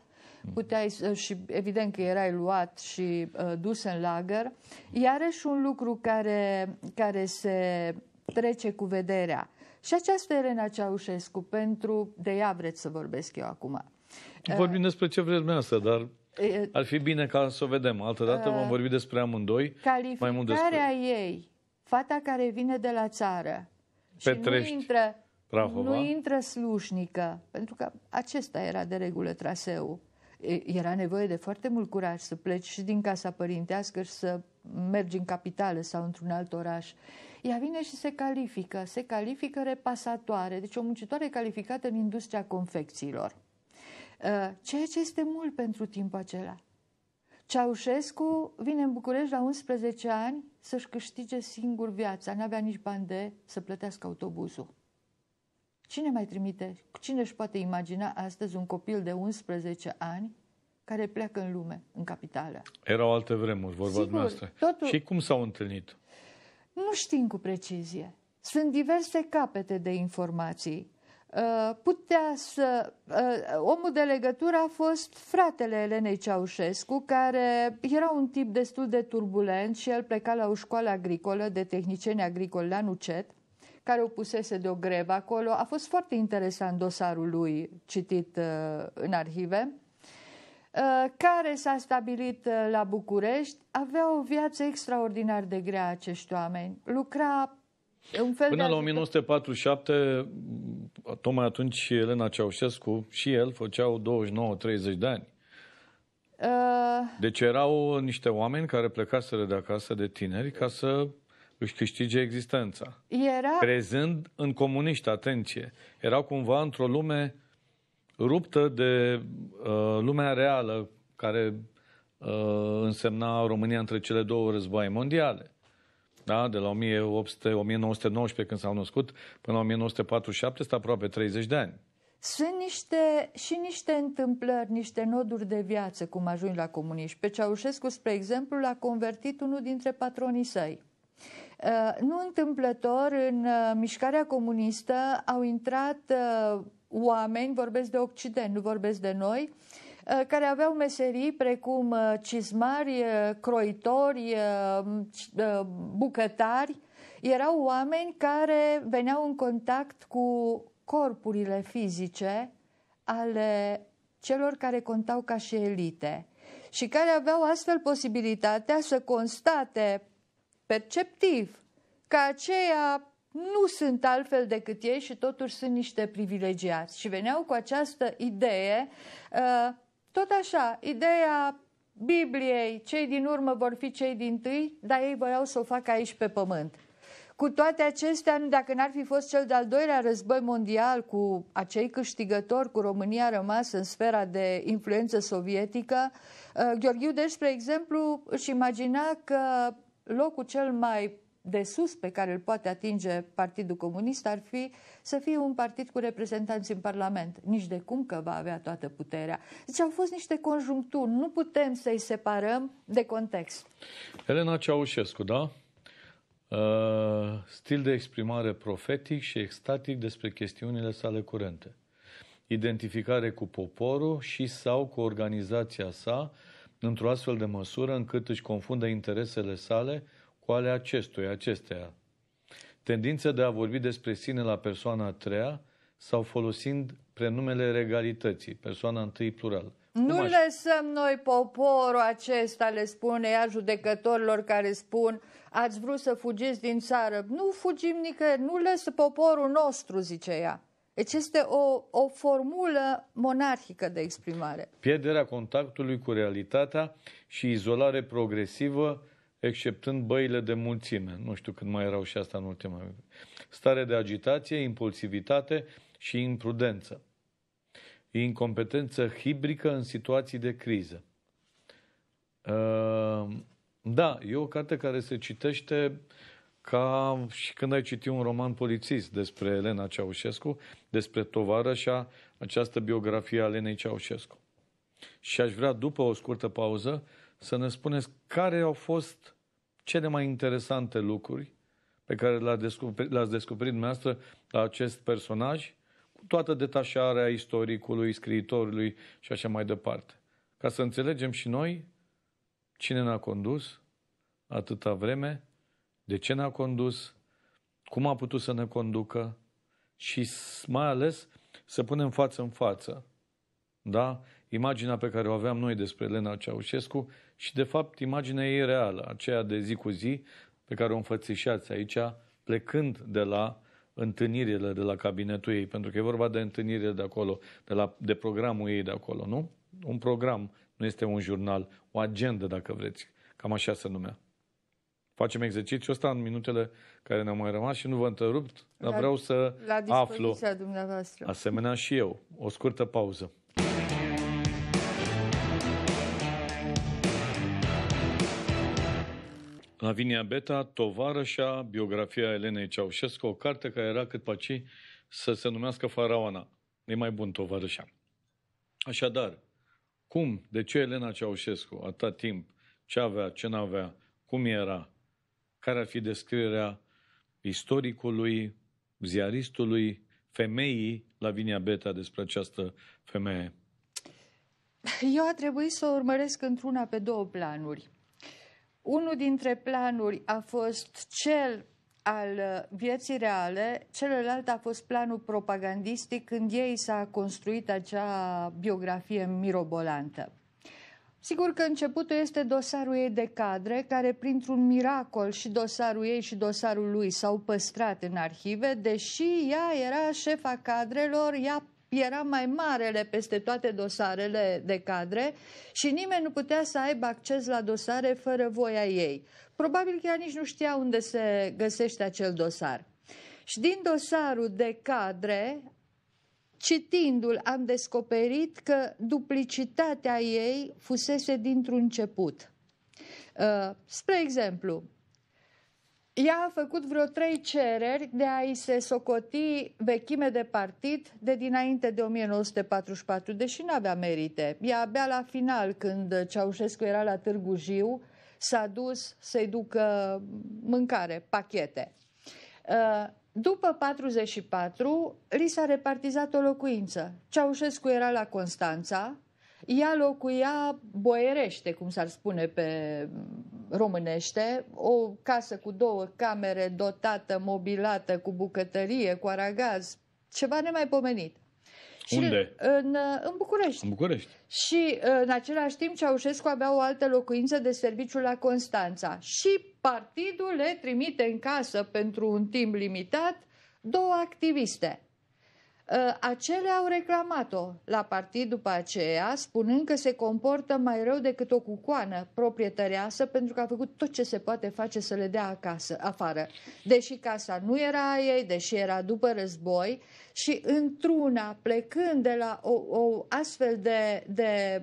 Mm. puteai și evident că erai luat și uh, dus în lagăr. Iarăși un lucru care, care se trece cu vederea. Și această Elena Ceaușescu, pentru de ea vreți să vorbesc eu acum. Vorbim uh, despre ce vreți dumneavoastră, dar ar fi bine ca să o vedem. Altă dată uh, vom vorbi despre amândoi. Calificarea mai despre... ei, fata care vine de la țară Petrești, și nu intră, Prahova. nu intră slușnică, pentru că acesta era de regulă traseul era nevoie de foarte mult curaj să pleci și din casa părintească și să mergi în capitală sau într-un alt oraș. Ea vine și se califică, se califică repasatoare, deci o muncitoare calificată în industria confecțiilor. Ceea ce este mult pentru timpul acela. Ceaușescu vine în București la 11 ani să-și câștige singur viața, n-avea nici bani de să plătească autobuzul. Cine mai trimite, cine își poate imagina astăzi un copil de 11 ani care pleacă în lume, în capitală? Erau alte vremuri, vorba Sigur, noastră. Totul... Și cum s-au întâlnit? Nu știm cu precizie. Sunt diverse capete de informații. Uh, putea să... Uh, omul de legătură a fost fratele Elenei Ceaușescu, care era un tip destul de turbulent și el pleca la o școală agricolă de tehnicieni agricoli la Nucet care o pusese de o grevă acolo. A fost foarte interesant dosarul lui citit uh, în arhive uh, care s-a stabilit uh, la București, avea o viață extraordinar de grea acești oameni. Lucra un fel Până de la 1947, tocmai atunci Elena Ceaușescu și el făceau 29-30 de ani. Uh... Deci erau niște oameni care plecaseră de acasă de tineri ca să își câștige existența. Era... Crezând în comuniști, atenție. Erau cumva într-o lume ruptă de uh, lumea reală care uh, însemna România între cele două războaie mondiale. Da? De la 1800, 1919 când s-au născut până la 1947 este aproape 30 de ani. Sunt niște, și niște întâmplări, niște noduri de viață cum ajungi la comuniști. Pe Ceaușescu, spre exemplu, l-a convertit unul dintre patronii săi. Uh, nu întâmplător, în uh, mișcarea comunistă au intrat uh, oameni, vorbesc de Occident, nu vorbesc de noi, care aveau meserii precum cizmari, croitori, bucătari. Erau oameni care veneau în contact cu corpurile fizice ale celor care contau ca și elite și care aveau astfel posibilitatea să constate perceptiv, că aceia nu sunt altfel decât ei și totuși sunt niște privilegiați. Și veneau cu această idee, uh, tot așa, ideea Bibliei, cei din urmă vor fi cei din tâi, dar ei voiau să o facă aici pe pământ. Cu toate acestea, dacă n-ar fi fost cel de-al doilea război mondial cu acei câștigători, cu România rămasă în sfera de influență sovietică, uh, Gheorghiu Deș, deci, spre exemplu, își imagina că locul cel mai de sus pe care îl poate atinge Partidul Comunist ar fi să fie un partid cu reprezentanți în Parlament. Nici de cum că va avea toată puterea. Deci au fost niște conjuncturi. Nu putem să-i separăm de context. Elena Ceaușescu, da? Uh, stil de exprimare profetic și extatic despre chestiunile sale curente. Identificare cu poporul și sau cu organizația sa, într-o astfel de măsură încât își confundă interesele sale cu ale acestuia, acesteia. Tendința de a vorbi despre sine la persoana a treia sau folosind prenumele regalității, persoana întâi plural. Nu Cum aș... lăsăm noi poporul acesta, le spune ea judecătorilor care spun ați vrut să fugiți din țară. Nu fugim nicăieri, nu lăsă poporul nostru, zice ea. Deci este o, o formulă monarhică de exprimare. Pierderea contactului cu realitatea și izolare progresivă, exceptând băile de mulțime. Nu știu când mai erau și asta în ultima. Stare de agitație, impulsivitate și imprudență. Incompetență hibrică în situații de criză. Ehm, da, e o carte care se citește uh, ca și când ai citit un roman polițist despre Elena Ceaușescu, despre tovarășa, această biografie a Elenei Ceaușescu. Și aș vrea, după o scurtă pauză, să ne spuneți care au fost cele mai interesante lucruri pe care le-ați descoperit, le descoperit dumneavoastră la acest personaj, cu toată detașarea istoricului, scriitorului și așa mai departe. Ca să înțelegem și noi cine ne-a condus atâta vreme de ce ne-a condus, cum a putut să ne conducă și mai ales să punem față în față da? imaginea pe care o aveam noi despre Elena Ceaușescu și, de fapt, imaginea ei reală, aceea de zi cu zi pe care o înfățișați aici, plecând de la întâlnirile de la cabinetul ei, pentru că e vorba de întâlnirile de acolo, de, la, de programul ei de acolo, nu? Un program, nu este un jurnal, o agendă, dacă vreți, cam așa se numea facem exercițiul ăsta în minutele care ne-au mai rămas și nu vă întrerupt, dar la, vreau să la aflu. dumneavoastră. Asemenea și eu. O scurtă pauză. Lavinia Beta, tovarășa, biografia Elenei Ceaușescu, o carte care era cât paci să se numească Faraona. E mai bun tovarășa. Așadar, cum, de ce Elena Ceaușescu, atât timp, ce avea, ce n-avea, cum era, care ar fi descrierea istoricului, ziaristului, femeii la Vinia Beta despre această femeie? Eu a trebuit să o urmăresc într-una pe două planuri. Unul dintre planuri a fost cel al uh, vieții reale, celălalt a fost planul propagandistic când ei s-a construit acea biografie mirobolantă. Sigur că începutul este dosarul ei de cadre, care printr-un miracol și dosarul ei și dosarul lui s-au păstrat în arhive, deși ea era șefa cadrelor, ea era mai marele peste toate dosarele de cadre și nimeni nu putea să aibă acces la dosare fără voia ei. Probabil că ea nici nu știa unde se găsește acel dosar. Și din dosarul de cadre Citindu-l am descoperit că duplicitatea ei fusese dintr-un început. Uh, spre exemplu, ea a făcut vreo trei cereri de a-i se socoti vechime de partid de dinainte de 1944, deși nu avea merite. Ea abia la final, când Ceaușescu era la Târgu Jiu, s-a dus să-i ducă mâncare, pachete. Uh, după 44, li s-a repartizat o locuință. Ceaușescu era la Constanța, ea locuia boierește, cum s-ar spune pe românește, o casă cu două camere, dotată, mobilată, cu bucătărie, cu aragaz, ceva nemaipomenit. Unde? În, în București. În București. Și în același timp Ceaușescu avea o altă locuință de serviciu la Constanța. Și partidul le trimite în casă pentru un timp limitat două activiste. Ă, acele au reclamat-o la partid după aceea, spunând că se comportă mai rău decât o cucoană proprietăreasă pentru că a făcut tot ce se poate face să le dea acasă, afară. Deși casa nu era a ei, deși era după război și într-una, plecând de la o, o astfel de, de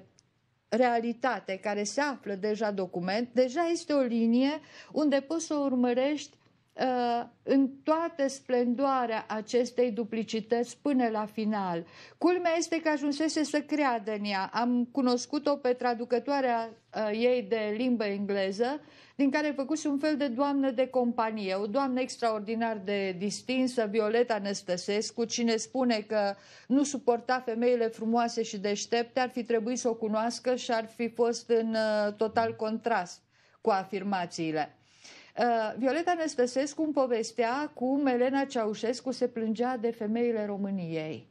realitate care se află deja document, deja este o linie unde poți să urmărești Uh, în toată splendoarea acestei duplicități până la final. Culmea este că ajunsese să creadă în ea. Am cunoscut-o pe traducătoarea uh, ei de limbă engleză, din care făcuse un fel de doamnă de companie, o doamnă extraordinar de distinsă, Violeta Năstăsescu, cine spune că nu suporta femeile frumoase și deștepte, ar fi trebuit să o cunoască și ar fi fost în uh, total contrast cu afirmațiile. Uh, Violeta Năstăsescu îmi povestea cum Elena Ceaușescu se plângea de femeile României.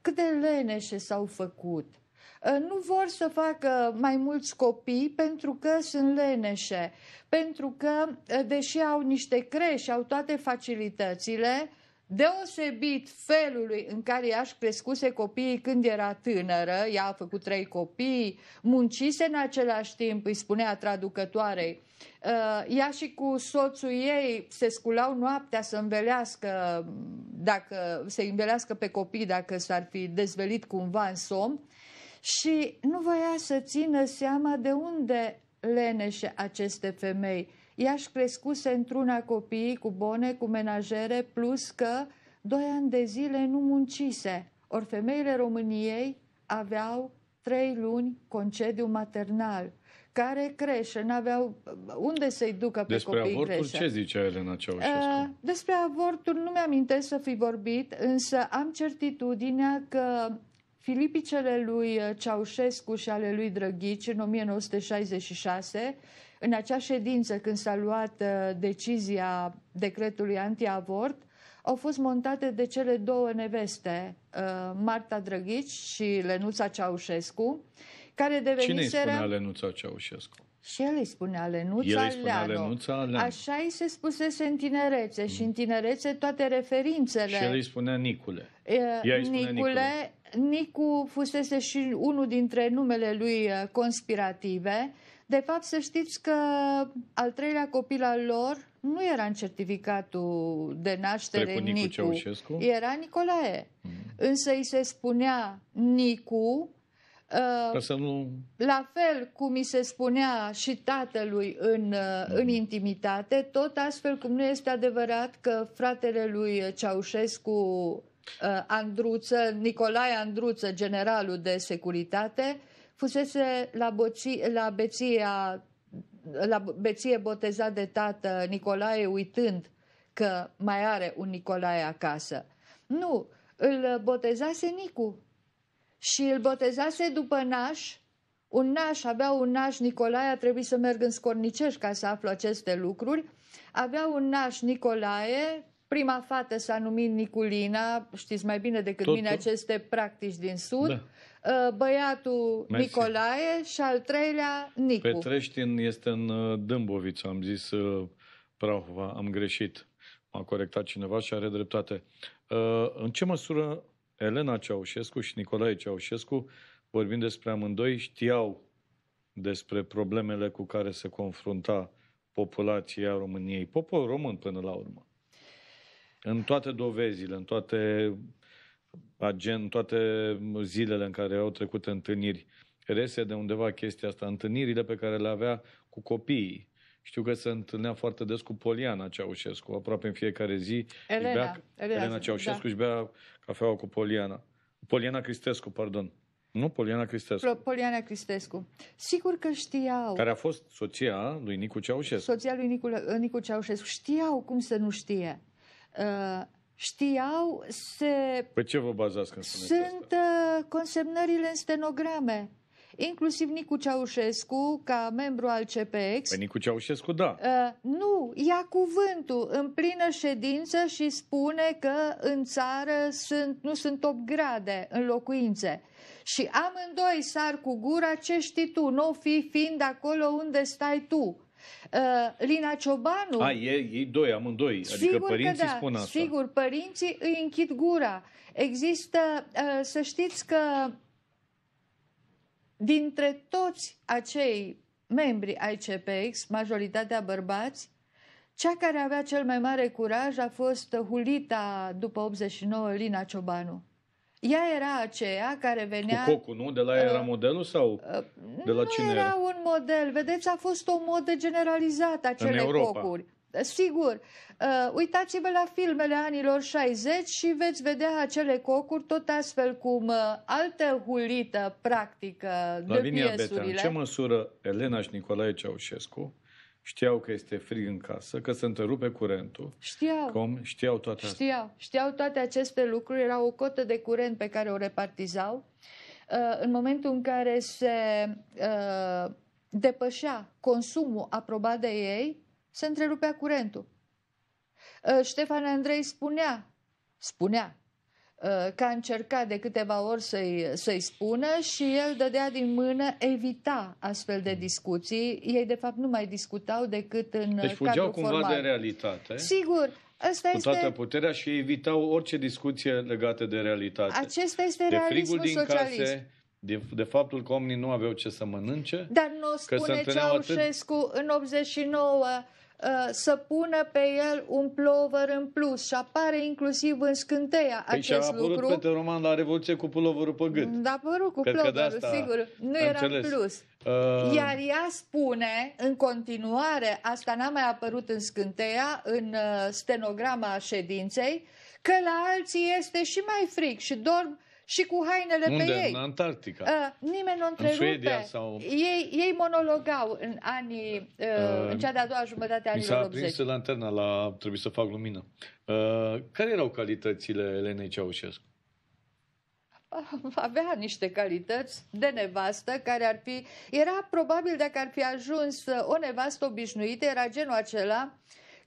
Cât de leneșe s-au făcut! Uh, nu vor să facă mai mulți copii pentru că sunt leneșe, pentru că, uh, deși au niște creși, au toate facilitățile, deosebit felului în care i-aș crescuse copiii când era tânără, ea a făcut trei copii, muncise în același timp, îi spunea traducătoarei, Uh, ea și cu soțul ei se sculau noaptea să învelească, mm, dacă, să învelească pe copii dacă s-ar fi dezvelit cumva în somn și nu voia să țină seama de unde leneșe aceste femei. Ea și crescuse într-una copii cu bone, cu menajere, plus că doi ani de zile nu muncise. Ori femeile României aveau trei luni concediu maternal care creșe, n-aveau uh, unde să-i ducă pe despre copii Despre avortul creșe. ce zicea Elena Ceaușescu? Uh, despre avortul nu mi-amintesc să fi vorbit, însă am certitudinea că filipicele lui uh, Ceaușescu și ale lui Drăghici în 1966, în acea ședință când s-a luat uh, decizia decretului antiavort, au fost montate de cele două neveste, Marta Drăghici și Lenuța Ceaușescu, care deveniseră... Cine îi spunea Alenuța Ceaușescu? Și el îi spunea Lenuța el spunea Leanu. Lenuța Așa îi se spusese în tinerețe mm. și în tinerețe toate referințele. Și el îi spunea Nicule. E, Ea îi spunea Nicule, Nicule. Nicu fusese și unul dintre numele lui uh, conspirative. De fapt, să știți că al treilea copil al lor nu era în certificatul de naștere Nicu, Nicu. Ceaușescu? era Nicolae. Mm. Însă îi se spunea Nicu Uh, să nu... La fel cum mi se spunea și tatălui în, ă, da. în intimitate, tot astfel cum nu este adevărat că fratele lui Ceaușescu, ă, Andruță, Nicolae Andruță, generalul de securitate, fusese la, boții, la beția la beție botezat de tată Nicolae uitând că mai are un Nicolae acasă. Nu, îl botezase Nicu, și îl botezase după naș, un naș, avea un naș, Nicolae a trebuit să merg în Scornicești ca să aflu aceste lucruri, avea un naș Nicolae, prima fată s-a numit Niculina, știți mai bine decât Totul. mine aceste practici din Sud, da. Uh, băiatul Mersi. Nicolae și al treilea Nicu. Petreștin este în uh, Dâmbovița, am zis uh, Prahova, am greșit. M-a corectat cineva și are dreptate. În ce măsură Elena Ceaușescu și Nicolae Ceaușescu, vorbind despre amândoi, știau despre problemele cu care se confrunta populația României, popor român până la urmă. În toate dovezile, în toate în toate zilele în care au trecut întâlniri, rese de undeva chestia asta, întâlnirile pe care le avea cu copiii, știu că se întâlnea foarte des cu Poliana Ceaușescu, aproape în fiecare zi. Elena, bea, Elena, Elena Ceaușescu da. își bea cafeaua cu Poliana. Poliana Cristescu, pardon. Nu, Poliana Cristescu. Poliana Cristescu. Sigur că știau. Care a fost soția lui Nicu Ceaușescu. Soția lui Nicu, uh, Nicu Ceaușescu. Știau cum să nu știe. Uh, știau se... Pe păi ce vă bazați când Sunt asta? Uh, consemnările în stenograme inclusiv Nicu Ceaușescu, ca membru al CPX. Pe păi Nicu Ceaușescu, da. Uh, nu, ia cuvântul în plină ședință și spune că în țară sunt, nu sunt 8 grade în locuințe. Și amândoi sar cu gura ce știi tu, nu fi fiind acolo unde stai tu. Uh, Lina Ciobanu... A, ei, ei doi, amândoi, adică sigur adică părinții da, spun asta. Sigur, părinții îi închid gura. Există, uh, să știți că dintre toți acei membri ai CPX, majoritatea bărbați, cea care avea cel mai mare curaj a fost Hulita, după 89, Lina Ciobanu. Ea era aceea care venea... Cu cocul, nu? De la ea era uh, modelul sau uh, de la cine era? era un model. Vedeți, a fost o modă generalizată, acele cocuri. Ă, sigur, uh, uitați-vă la filmele anilor 60 și veți vedea acele cocuri tot astfel cum uh, altă hulită practică de piesurile. Betea, în ce măsură Elena și Nicolae Ceaușescu știau că este frig în casă, că se întrerupe curentul. Știau. Cum? Știau toate astea. Știau. Știau toate aceste lucruri. Era o cotă de curent pe care o repartizau. Uh, în momentul în care se uh, depășea consumul aprobat de ei, se întrerupea curentul. Ă, Ștefan Andrei spunea, spunea, ă, că a încercat de câteva ori să-i, să spună și el dădea din mână, evita astfel de discuții. Ei, de fapt, nu mai discutau decât în Deci fugeau cumva formal. de realitate. Sigur, Asta cu toată este... puterea și evitau orice discuție legată de realitate. Acesta este de realismul din socialist. case, de, de faptul că oamenii nu aveau ce să mănânce. Dar nu o spune Ceaușescu atât... în 89 Ă, să pună pe el un plover în plus și apare inclusiv în scânteia păi acest și a apărut lucru. Peter roman la Revoluție cu puloverul pe gât. Da, apărut cu Cred ploverul, sigur. Nu era înțeles. plus. Uh... Iar ea spune în continuare, asta n-a mai apărut în scânteia, în ă, stenograma ședinței, că la alții este și mai fric și dorm și cu hainele Unde? pe ei. În Antarctica. Uh, nimeni nu întrerupe. În Suedia sau... Ei, ei monologau în anii, uh, uh, în cea de-a doua jumătate a anilor 80. Mi s-a aprins lanterna la Trebuie să fac lumină. Uh, care erau calitățile Elenei Ceaușescu? avea niște calități de nevastă care ar fi, era probabil dacă ar fi ajuns uh, o nevastă obișnuită, era genul acela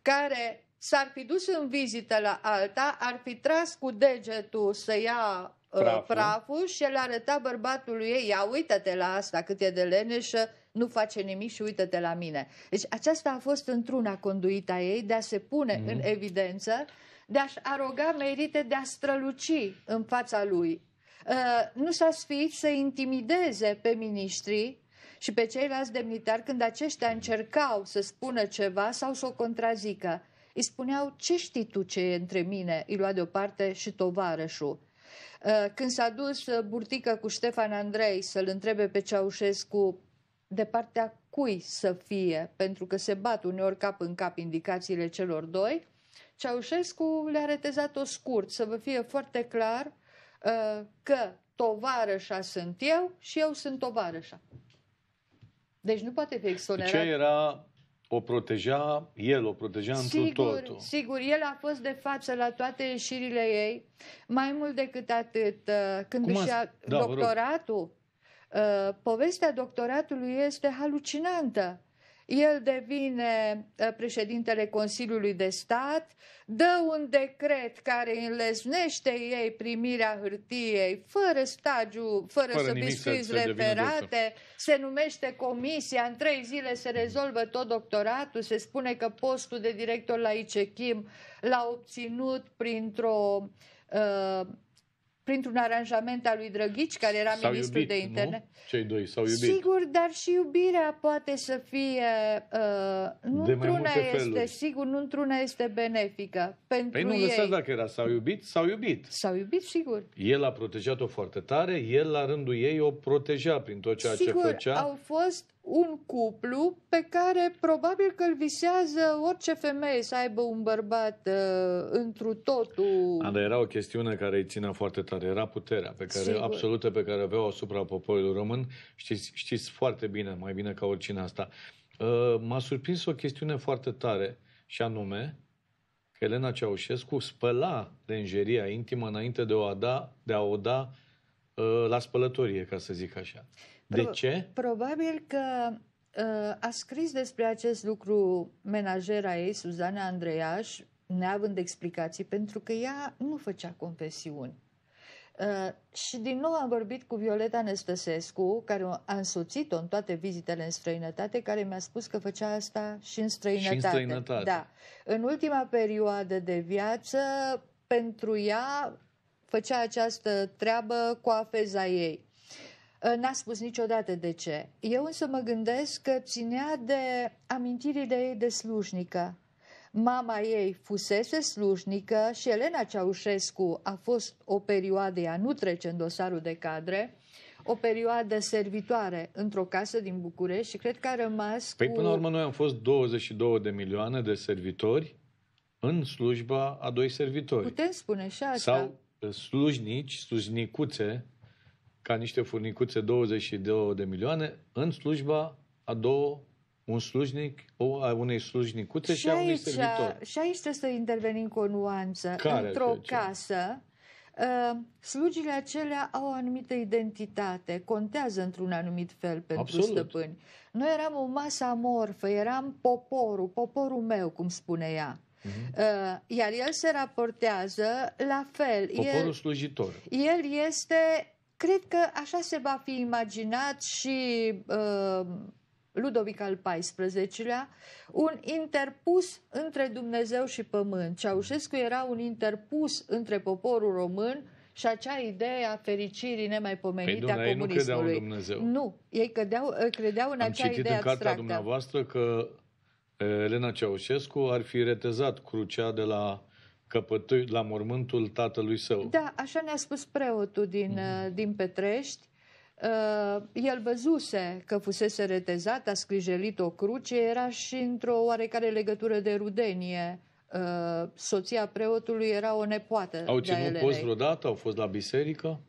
care s-ar fi dus în vizită la alta, ar fi tras cu degetul să ia praful, uh, praful și el arăta bărbatului ei, ia uită-te la asta cât e de leneșă, nu face nimic și uită-te la mine. Deci aceasta a fost într-una conduita ei de a se pune mm-hmm. în evidență, de a-și aroga merite de a străluci în fața lui. Uh, nu s-a sfiit să intimideze pe miniștrii și pe ceilalți demnitari când aceștia încercau să spună ceva sau să o contrazică. Îi spuneau, ce știi tu ce e între mine? Îi lua deoparte și tovarășul. Uh, când s-a dus uh, Burtică cu Ștefan Andrei să-l întrebe pe Ceaușescu de partea cui să fie, pentru că se bat uneori cap în cap indicațiile celor doi, Ceaușescu le-a retezat-o scurt, să vă fie foarte clar uh, că tovarășa sunt eu și eu sunt tovarășa. Deci nu poate fi exonerat. Ce era o proteja, el o proteja sigur, într totul. Sigur, el a fost de față la toate ieșirile ei. Mai mult decât atât, uh, când Cum își a da, doctoratul, uh, povestea doctoratului este halucinantă el devine ă, președintele Consiliului de Stat, dă un decret care înlesnește ei primirea hârtiei fără stagiu, fără, fără să biscuiți referate, se numește comisia, în trei zile se rezolvă tot doctoratul, se spune că postul de director la ICECHIM l-a obținut printr-o uh, printr-un aranjament al lui Drăghici, care era ministru iubit, de interne. Nu? Cei doi s-au iubit. Sigur, dar și iubirea poate să fie... Uh, nu într-una este, sigur, nu într-una este benefică. Pentru păi nu ei. lăsați dacă era s-au iubit, s-au iubit. S-au iubit, sigur. El a protejat-o foarte tare, el la rândul ei o proteja prin tot ceea sigur, ce făcea. au fost un cuplu pe care probabil că îl visează orice femeie să aibă un bărbat uh, întru totul. A, dar era o chestiune care îi ținea foarte tare, era puterea pe care, absolută pe care avea asupra poporului român. Știți, știți foarte bine, mai bine ca oricine asta. Uh, m-a surprins o chestiune foarte tare și anume că Elena Ceaușescu spăla lenjeria intimă înainte de, o da, de a o da uh, la spălătorie, ca să zic așa. De Pro- ce? Probabil că uh, a scris despre acest lucru menajera ei, Suzana Andreiaș, neavând explicații, pentru că ea nu făcea confesiuni. Uh, și din nou am vorbit cu Violeta Nestăsescu, care a însoțit-o în toate vizitele în străinătate, care mi-a spus că făcea asta și în străinătate. Și în străinătate. Da. În ultima perioadă de viață, pentru ea, făcea această treabă cu afeza ei. Ă, n-a spus niciodată de ce. Eu însă mă gândesc că ținea de amintirile ei de slujnică. Mama ei fusese slujnică și Elena Ceaușescu a fost o perioadă, ea nu trece în dosarul de cadre, o perioadă servitoare într-o casă din București și cred că a rămas Păi cu... până la urmă noi am fost 22 de milioane de servitori în slujba a doi servitori. Putem spune și asta. Sau ă, slujnici, slujnicuțe, ca niște furnicuțe 22 de milioane în slujba a două un slujnic, o, a unei slujnicuțe și, și a unui aici, servitor. Și aici trebuie să intervenim cu o nuanță. Care Într-o casă, uh, slujile acelea au o anumită identitate, contează într-un anumit fel pentru Absolut. stăpâni. Noi eram o masă amorfă, eram poporul, poporul meu, cum spune ea. Uh-huh. iar el se raportează la fel. Poporul el, slujitor. El este Cred că așa se va fi imaginat și uh, Ludovic al XIV-lea, un interpus între Dumnezeu și pământ. Ceaușescu era un interpus între poporul român și acea idee a fericirii nemaipomenite păi, a comunismului. nu credeau în Dumnezeu. Nu, ei credeau, uh, credeau în Am acea idee abstractă. Am citit în cartea dumneavoastră că uh, Elena Ceaușescu ar fi retezat crucea de la căpătui, la mormântul tatălui său. Da, așa ne-a spus preotul din, mm. din Petrești. Uh, el văzuse că fusese retezat, a scrijelit o cruce, era și într-o oarecare legătură de rudenie. Uh, soția preotului era o nepoată. Au ținut post vreodată? Au fost la biserică?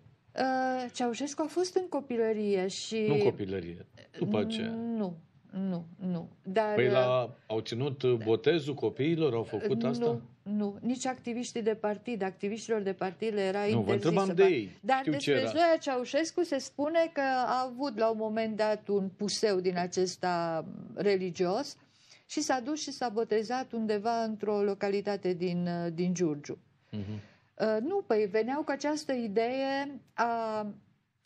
Ceaușescu a fost în copilărie și... Nu copilărie, după mm, aceea. Nu, nu, nu. Dar, păi la, au ținut botezul copiilor? Au făcut nu, asta? Nu, nici activiștii de partid, activiștilor de partid le era nu, interzis. Nu, de ei. Dar Știu despre Zoia Ceaușescu se spune că a avut la un moment dat un puseu din acesta religios și s-a dus și s-a botezat undeva într-o localitate din, uh, din Giurgiu. Mm-hmm. Nu, păi veneau cu această idee a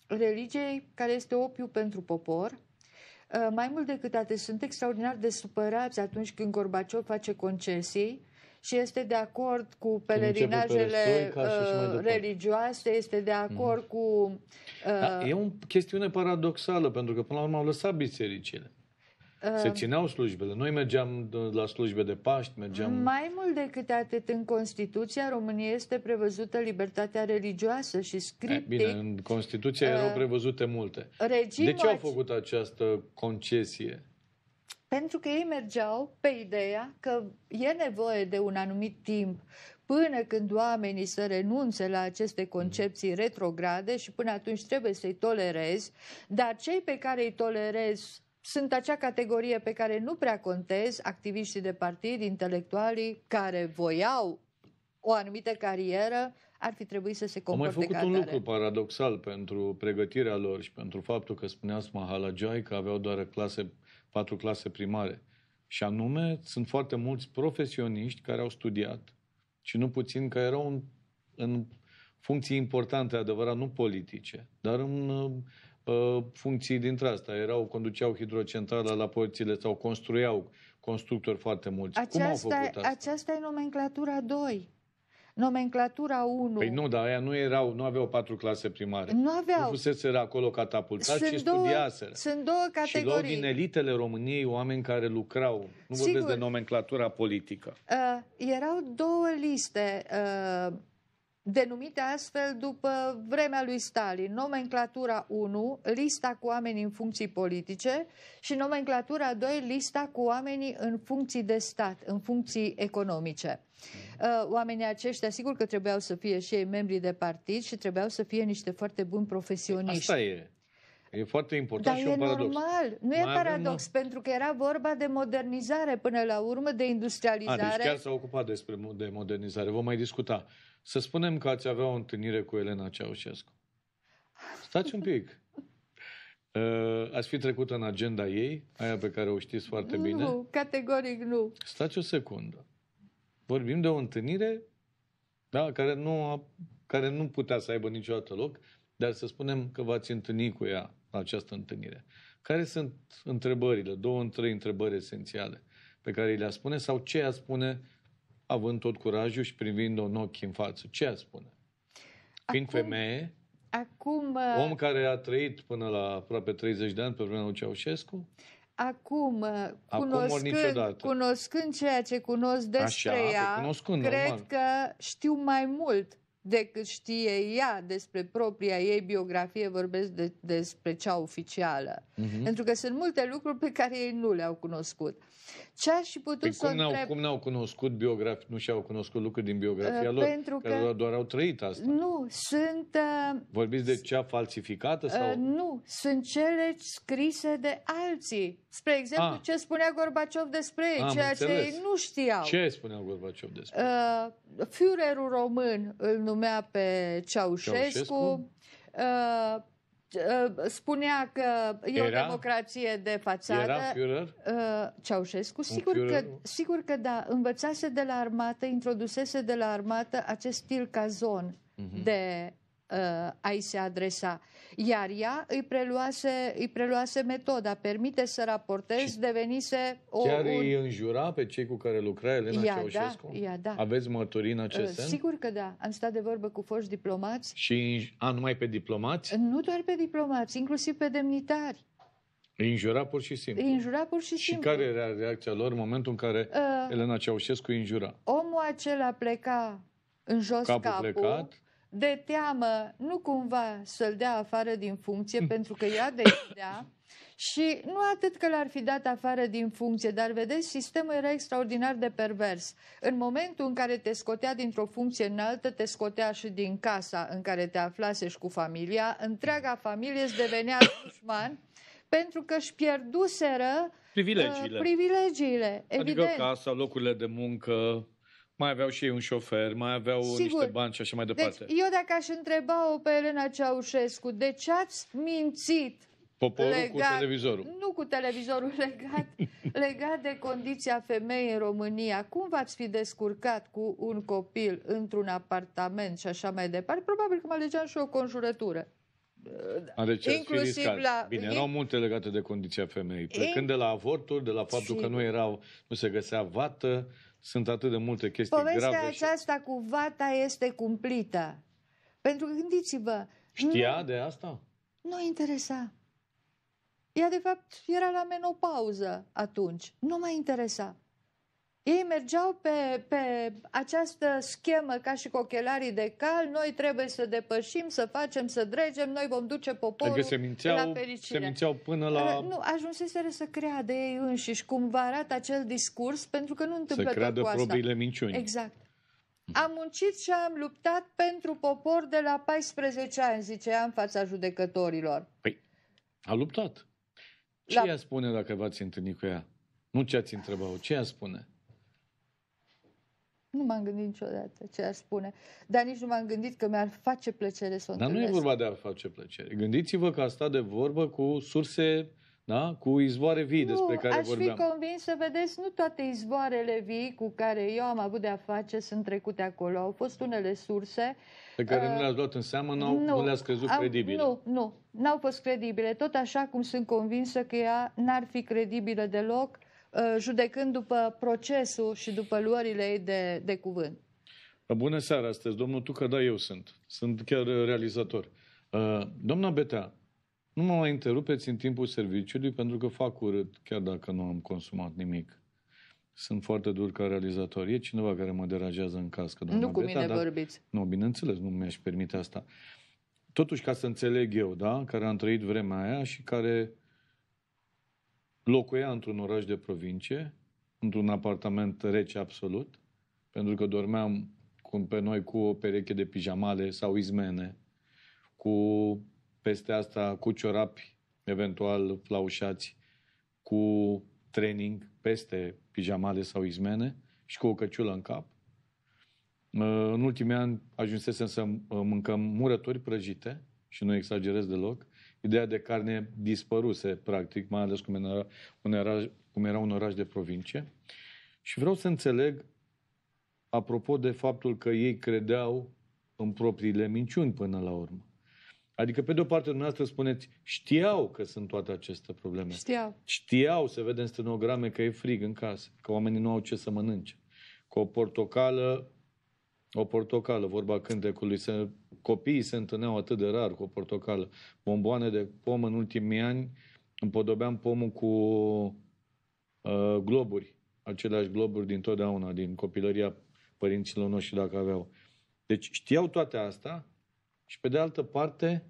religiei care este opiu pentru popor, uh, mai mult decât atât, sunt extraordinar de supărați atunci când Gorbaciov face concesii și este de acord cu pelerinajele uh, religioase, este de acord mm. cu... Uh, da, e o chestiune paradoxală, pentru că până la urmă au lăsat bisericile. Uh, Se țineau slujbele. Noi mergeam la slujbe de Paști, mergeam... Mai mult decât atât, în Constituția României este prevăzută libertatea religioasă și eh, scriptic... Bine, în Constituția uh, erau prevăzute multe. De ce au făcut această concesie? Pentru că ei mergeau pe ideea că e nevoie de un anumit timp până când oamenii să renunțe la aceste concepții retrograde și până atunci trebuie să-i tolerezi, dar cei pe care îi tolerezi sunt acea categorie pe care nu prea contez, activiștii de partid, intelectualii care voiau o anumită carieră, ar fi trebuit să se comporte Am mai făcut ca un atare. lucru paradoxal pentru pregătirea lor și pentru faptul că spuneați jai că aveau doar clase, patru clase primare. Și anume, sunt foarte mulți profesioniști care au studiat și nu puțin că erau în, în funcții importante, adevărat, nu politice, dar în uh, uh funcții dintre asta. Erau, conduceau hidrocentrala la porțile sau construiau constructori foarte mulți. Aceasta, Cum au făcut asta? Aceasta e nomenclatura 2 nomenclatura 1. Păi nu, dar aia nu erau, nu aveau patru clase primare. Nu aveau. Nu fuseseră acolo catapultați sunt și două, studiaseră. Sunt două categorii. Și din elitele României oameni care lucrau. Nu Sigur. vorbesc de nomenclatura politică. Uh, erau două liste uh, denumite astfel după vremea lui Stalin, nomenclatura 1, lista cu oamenii în funcții politice și nomenclatura 2, lista cu oamenii în funcții de stat, în funcții economice. Ă, oamenii aceștia, sigur că trebuiau să fie și ei membrii de partid și trebuiau să fie niște foarte buni profesioniști. Asta e. E foarte important Dar și e un paradox. normal. Nu Mai e paradox, avem... pentru că era vorba de modernizare până la urmă, de industrializare. A, deci chiar s-a ocupat despre, de modernizare. Vom mai discuta. Să spunem că ați avea o întâlnire cu Elena Ceaușescu. Stați un pic. Uh, ați fi trecut în agenda ei, aia pe care o știți foarte nu, bine? Nu, categoric nu. Stați o secundă. Vorbim de o întâlnire da, care, nu a, care nu putea să aibă niciodată loc, dar să spunem că v-ați întâlnit cu ea la această întâlnire. Care sunt întrebările, două, trei întrebări esențiale pe care le-a spune sau ce a spune având tot curajul și privind-o în ochi în față? Ce a spune? Fiind Acum... femeie, Acum... Om uh, care a trăit până la aproape 30 de ani pe vremea lui Ceaușescu? Acum, uh, cunoscând, Acum cunoscând ceea ce cunosc despre Așa, ea, cred normal. că știu mai mult decât știe ea despre propria ei biografie, vorbesc de, despre cea oficială. Uh-huh. Pentru că sunt multe lucruri pe care ei nu le-au cunoscut. Ce aș fi putut păi să cum întreb... Cum n-au cunoscut biografii, nu și-au cunoscut lucruri din biografia uh, lor, pentru că, că doar au trăit asta. Nu, sunt... Uh, Vorbiți de cea falsificată? sau? Uh, nu, sunt cele scrise de alții Spre exemplu, A. Ah. ce spunea Gorbaciov despre ei, Am ceea înțeles. ce ei nu știau. Ce spunea Gorbaciov despre ei? Uh, Führerul român îl numea pe Ceaușescu. Ceaușescu? Uh, uh spunea că e era, o democrație de fațadă. Era Führer? Uh, Ceaușescu? Sigur că, sigur că da. Învățase de la armată, introdusese de la armată acest stil cazon uh-huh. de uh, ai se adresa. Iar ea îi preluase, îi preluase metoda, permite să raportezi, devenise o... Chiar un... îi înjura pe cei cu care lucra Elena ia, Ceaușescu? Da, ea, da. Aveți mărturii în acest uh, sens? Sigur că da. Am stat de vorbă cu foști diplomați. Și a, numai pe diplomați? Uh, nu doar pe diplomați, inclusiv pe demnitari. Îi înjura pur și simplu. Îi înjura pur și simplu. Și care era reacția lor în momentul în care uh, Elena Ceaușescu îi înjura? Omul acela pleca în jos capul, capul plecat de teamă nu cumva să-l dea afară din funcție, hmm. pentru că ea decidea și nu atât că l-ar fi dat afară din funcție, dar vedeți, sistemul era extraordinar de pervers. În momentul în care te scotea dintr-o funcție înaltă, te scotea și din casa în care te aflasești cu familia, întreaga familie îți devenea dușman pentru că își pierduseră privilegiile. Uh, privilegiile adică evident. Adică casa, locurile de muncă, mai aveau și ei un șofer, mai aveau Sigur. niște bani și așa mai deci, departe. Deci, eu dacă aș întreba-o pe Elena Ceaușescu, de ce ați mințit Poporul legat, cu televizorul. Nu cu televizorul, legat, legat de condiția femeii în România. Cum v-ați fi descurcat cu un copil într-un apartament și așa mai departe? Probabil că mă alegeam și o conjurătură. Deci inclusiv la... Bine, erau multe legate de condiția femeii. Plecând in... de la avorturi, de la faptul că nu erau, nu se găsea vată, sunt atât de multe chestii Povestea grave. Povestea aceasta și... cu vata este cumplită. Pentru că gândiți-vă... Știa nu, de asta? Nu interesa. Ea, de fapt, era la menopauză atunci. Nu mai interesa. Ei mergeau pe, pe această schemă ca și cochelarii de cal, noi trebuie să depășim, să facem, să dregem, noi vom duce poporul adică se mințeau, la fericire. Se mințeau până la... Nu, ajunseseră să creadă ei înșiși cum vă arată acel discurs, pentru că nu întâmplă să creadă probile asta. minciuni. Exact. Am muncit și am luptat pentru popor de la 14 ani, zicea în fața judecătorilor. Păi, a luptat. Ce la... ea spune dacă v-ați întâlnit cu ea? Nu ce ați întrebat-o, ce ea spune? Nu m-am gândit niciodată ce ar spune. Dar nici nu m-am gândit că mi-ar face plăcere să o Dar nu e vorba de a face plăcere. Gândiți-vă că a stat de vorbă cu surse, da? cu izvoare vii nu, despre care aș vorbeam. aș fi convins să vedeți, nu toate izvoarele vii cu care eu am avut de-a face sunt trecute acolo. Au fost unele surse. Pe care uh, nu le-ați luat în seamă, nu, nu le-ați crezut am, credibile. Nu, nu, n-au fost credibile. Tot așa cum sunt convinsă că ea n-ar fi credibilă deloc Uh, judecând după procesul și după luările ei de, de cuvânt. Uh, bună seara astăzi, domnul Tucă, da, eu sunt. Sunt chiar uh, realizator. Doamna Betea, nu mă mai interupeți în timpul serviciului pentru că fac urât, chiar dacă nu am consumat nimic. Sunt foarte dur ca realizator. E cineva care mă deranjează în cască, doamna Nu cu Beta, mine dar... vorbiți. Nu, bineînțeles, nu mi-aș permite asta. Totuși, ca să înțeleg eu, da, care am trăit vremea aia și care Locuia într-un oraș de provincie, într-un apartament rece absolut, pentru că dormeam cum pe noi cu o pereche de pijamale sau izmene, cu peste asta cu ciorapi eventual flaușați, cu training peste pijamale sau izmene și cu o căciulă în cap. În ultimii ani ajunsesem să mâncăm murături prăjite și nu exagerez deloc, ideea de carne dispăruse, practic, mai ales cum era un oraș, cum era un oraș de provincie. Și vreau să înțeleg, apropo de faptul că ei credeau în propriile minciuni până la urmă. Adică, pe de-o parte, dumneavoastră spuneți, știau că sunt toate aceste probleme. Știau. Știau, se vede în stenograme, că e frig în casă, că oamenii nu au ce să mănânce. Că o portocală, o portocală, vorba cântecului, se copiii se întâlneau atât de rar cu o portocală. Bomboane de pom în ultimii ani împodobeam pomul cu uh, globuri, aceleași globuri din totdeauna, din copilăria părinților noștri dacă aveau. Deci știau toate astea și pe de altă parte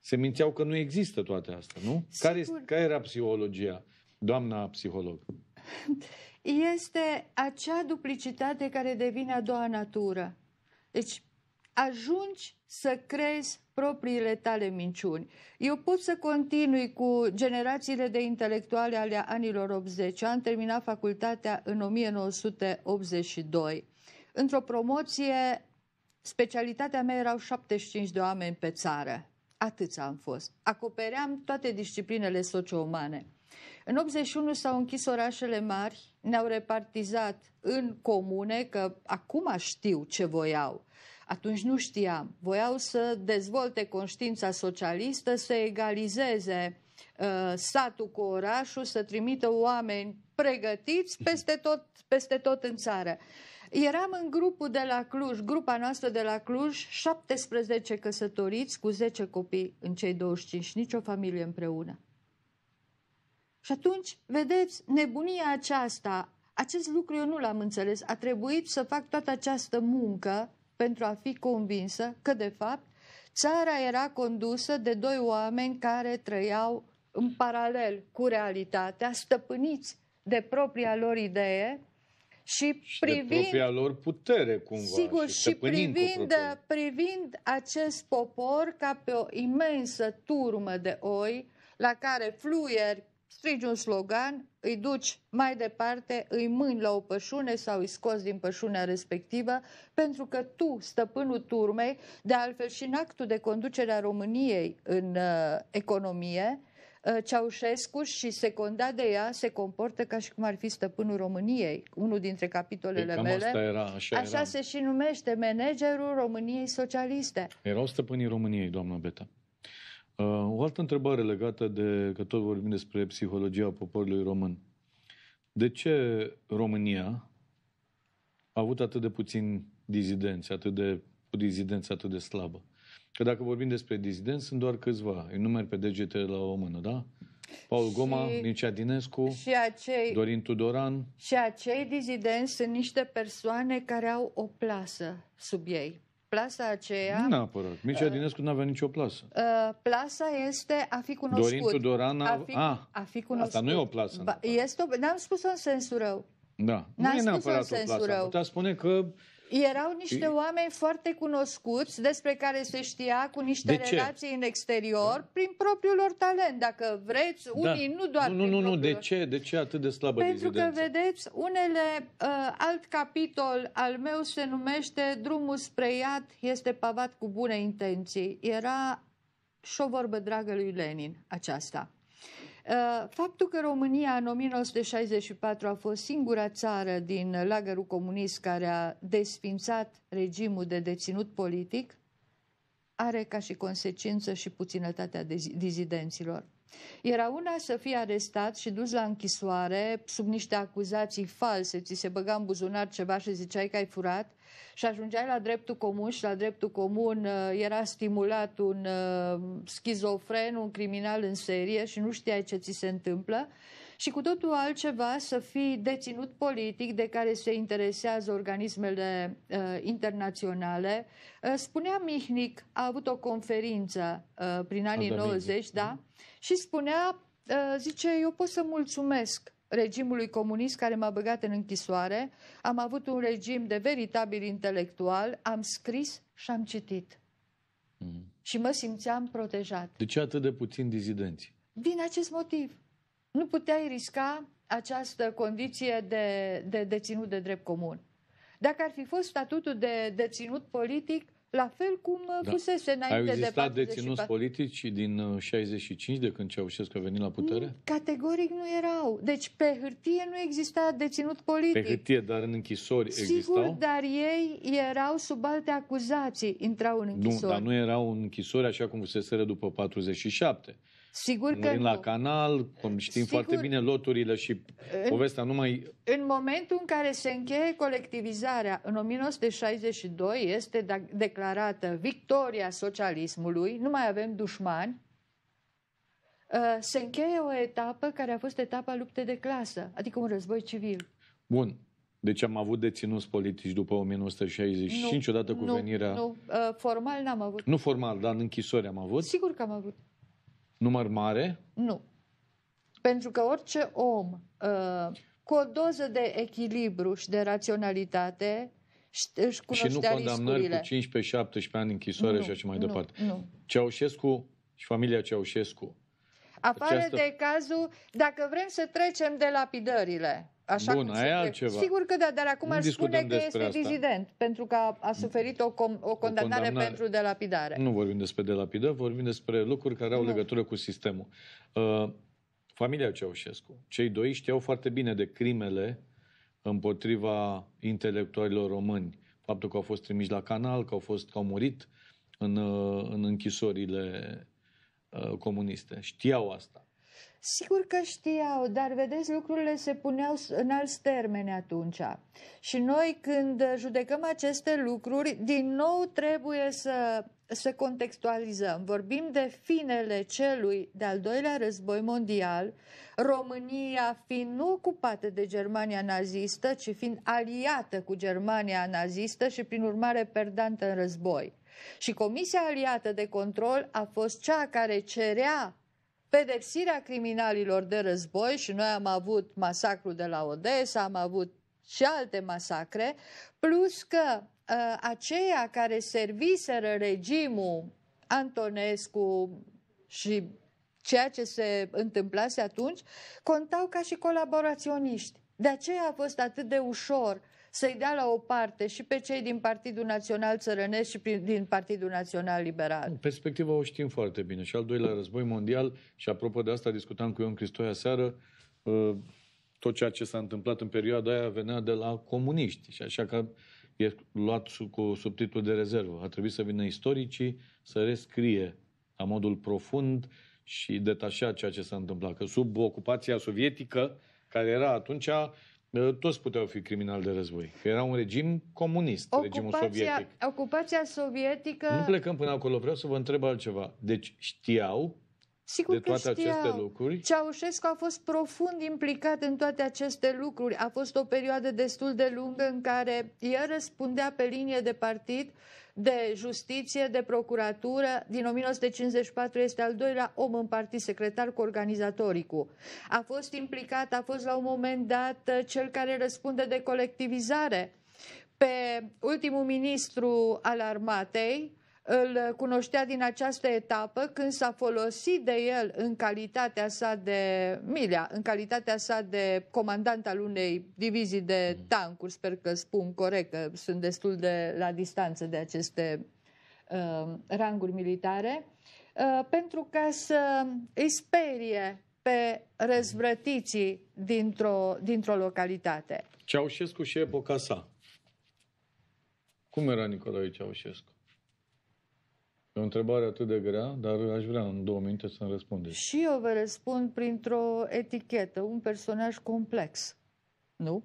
se mințeau că nu există toate astea, nu? Care, este, care era psihologia, doamna psiholog? Este acea duplicitate care devine a doua natură. Deci ajungi să crezi propriile tale minciuni. Eu pot să continui cu generațiile de intelectuale ale anilor 80. am terminat facultatea în 1982. Într-o promoție, specialitatea mea erau 75 de oameni pe țară. Atât am fost. Acopeream toate disciplinele socio-umane. În 81 s-au închis orașele mari, ne-au repartizat în comune, că acum știu ce voiau. Atunci nu știam. Voiau să dezvolte conștiința socialistă, să egalizeze uh, satul cu orașul, să trimită oameni pregătiți peste tot, peste tot în țară. Eram în grupul de la Cluj, grupa noastră de la Cluj, 17 căsătoriți cu 10 copii în cei 25, nicio familie împreună. Și atunci, vedeți, nebunia aceasta, acest lucru eu nu l-am înțeles. A trebuit să fac toată această muncă pentru a fi convinsă că, de fapt, țara era condusă de doi oameni care trăiau în paralel cu realitatea, stăpâniți de propria lor idee și, și privind... de propria lor putere, cumva. Sigur, și, și privind, privind acest popor ca pe o imensă turmă de oi la care fluieri strigi un slogan, îi duci mai departe, îi mâni la o pășune sau îi scoți din pășunea respectivă, pentru că tu, stăpânul turmei, de altfel și în actul de conducere a României în uh, economie, uh, Ceaușescu și secundat de ea se comportă ca și cum ar fi stăpânul României, unul dintre capitolele păi, mele. Asta era, așa așa era. se și numește managerul României Socialiste. Erau stăpânii României, doamna Beta. Uh, o altă întrebare legată de, că tot vorbim despre psihologia poporului român. De ce România a avut atât de puțin dizidenți, atât de o dizidență atât de slabă? Că dacă vorbim despre dizidenți, sunt doar câțiva. Îi numer pe degete la o mână, da? Paul Goma, Mircea Dinescu, și acei, Dorin Tudoran. Și acei dizidenți sunt niște persoane care au o plasă sub ei. Plasa aceea... Nu neapărat. Mircea uh, Dinescu nu avea nicio plasă. Uh, plasa este a fi cunoscut. Dorin Tudoran a fi, a, ah, a fi cunoscut. Asta nu e o plasă. Ba, este o, n-am spus-o în sensul rău. Da. N-am nu e neapărat o plasă. Rău. Putea spune că erau niște oameni foarte cunoscuți despre care se știa cu niște de ce? relații în exterior da. prin propriul lor talent, dacă vreți, da. unii da. nu doar Nu, nu, nu, nu. de ce? De ce atât de slabă Pentru dizidență? că, vedeți, unele, uh, alt capitol al meu se numește Drumul spre iad este pavat cu bune intenții. Era și o vorbă dragă lui Lenin aceasta. Uh, faptul că România în 1964 a fost singura țară din lagărul comunist care a desfințat regimul de deținut politic are ca și consecință și puținătatea dizidenților. Era una să fie arestat și dus la închisoare sub niște acuzații false, ți se băga în buzunar ceva și ziceai că ai furat, și ajungeai la dreptul comun și la dreptul comun uh, era stimulat un uh, schizofren, un criminal în serie și nu știai ce ți se întâmplă și cu totul altceva să fii deținut politic de care se interesează organismele uh, internaționale. Uh, spunea Mihnic, a avut o conferință uh, prin anii Adamic. 90, da? Mhm. Și spunea, uh, zice, eu pot să mulțumesc regimului comunist care m-a băgat în închisoare, am avut un regim de veritabil intelectual, am scris și am citit. Mm. Și mă simțeam protejat. De ce atât de puțin dizidenți? Din acest motiv. Nu puteai risca această condiție de, de deținut de drept comun. Dacă ar fi fost statutul de deținut politic, la fel cum uh, da. fusese înainte Au existat deținuți politici din 65, uh, de când Ceaușescu a venit la putere? Mm, categoric nu erau. Deci pe hârtie nu exista deținut politic. Pe hârtie, dar în închisori Sigur, existau? Sigur, dar ei erau sub alte acuzații, intrau în închisori. Nu, dar nu erau în închisori așa cum fuseseră după 47. Sigur că nu. la canal, cum știm Sigur, foarte bine loturile și în, povestea numai... În momentul în care se încheie colectivizarea, în 1962 este da- declarată victoria socialismului, nu mai avem dușmani, ă, se încheie o etapă care a fost etapa luptei de clasă, adică un război civil. Bun. Deci am avut deținuți politici după 1965, nu, odată cu nu, venirea... Nu, ă, formal n-am avut. Nu formal, dar în închisori am avut? Sigur că am avut. Număr mare? Nu. Pentru că orice om uh, cu o doză de echilibru și de raționalitate își cunoștea Și nu condamnări riscurile. cu 15-17 ani închisoare nu, și așa mai nu, departe. Nu. Ceaușescu și familia Ceaușescu. Afară Această... de cazul, dacă vrem să trecem de lapidările, Așa Bun, cum aia altceva. Sigur că da, dar acum nu ar spune că este asta. dizident, pentru că a, suferit o, com, o, condamnare o condamnare pentru delapidare. Nu vorbim despre delapidă, vorbim despre lucruri care au nu. legătură cu sistemul. Uh, familia Ceaușescu, cei doi știau foarte bine de crimele împotriva intelectualilor români. Faptul că au fost trimiși la canal, că au, fost, că au murit în, uh, în închisorile uh, comuniste. Știau asta. Sigur că știau, dar vedeți, lucrurile se puneau în alți termeni atunci. Și noi când judecăm aceste lucruri, din nou trebuie să, să contextualizăm. Vorbim de finele celui de-al doilea război mondial, România fiind nu ocupată de Germania nazistă, ci fiind aliată cu Germania nazistă și prin urmare perdantă în război. Și Comisia Aliată de Control a fost cea care cerea pedepsirea criminalilor de război și noi am avut masacrul de la Odessa, am avut și alte masacre, plus că uh, aceia care serviseră regimul Antonescu și ceea ce se întâmplase atunci, contau ca și colaboraționiști. De aceea a fost atât de ușor să-i dea la o parte și pe cei din Partidul Național Țărănesc și din Partidul Național Liberal. Perspectiva o știm foarte bine. Și al doilea război mondial, și apropo de asta discutam cu Ion Cristoia seară, ă, tot ceea ce s-a întâmplat în perioada aia venea de la comuniști. Și așa că e luat cu subtitlul de rezervă. A trebuit să vină istoricii să rescrie la modul profund și detașat ceea ce s-a întâmplat. Că sub ocupația sovietică, care era atunci, Ă, toți puteau fi criminali de război. era un regim comunist, ocupația, regimul sovietic. Ocupația sovietică... Nu plecăm până acolo, vreau să vă întreb altceva. Deci știau Sigur de toate că aceste uh, lucruri? Ceaușescu a fost profund implicat în toate aceste lucruri. A fost o perioadă destul de lungă în care el răspundea pe linie de partid, de justiție, de procuratură. Din 1954 este al doilea om în partid, secretar cu organizatoricul. A fost implicat, a fost la un moment dat uh, cel care răspunde de colectivizare pe ultimul ministru al armatei, îl cunoștea din această etapă când s-a folosit de el în calitatea sa de milia, în calitatea sa de comandant al unei divizii de tancuri, sper că spun corect, că sunt destul de la distanță de aceste uh, ranguri militare, uh, pentru ca să îi sperie pe răzvrătiții dintr-o, dintr-o localitate. Ceaușescu și epoca sa. Cum era Nicolae Ceaușescu? E o întrebare atât de grea, dar aș vrea în două minute să-mi răspundeți. Și eu vă răspund printr-o etichetă, un personaj complex. Nu?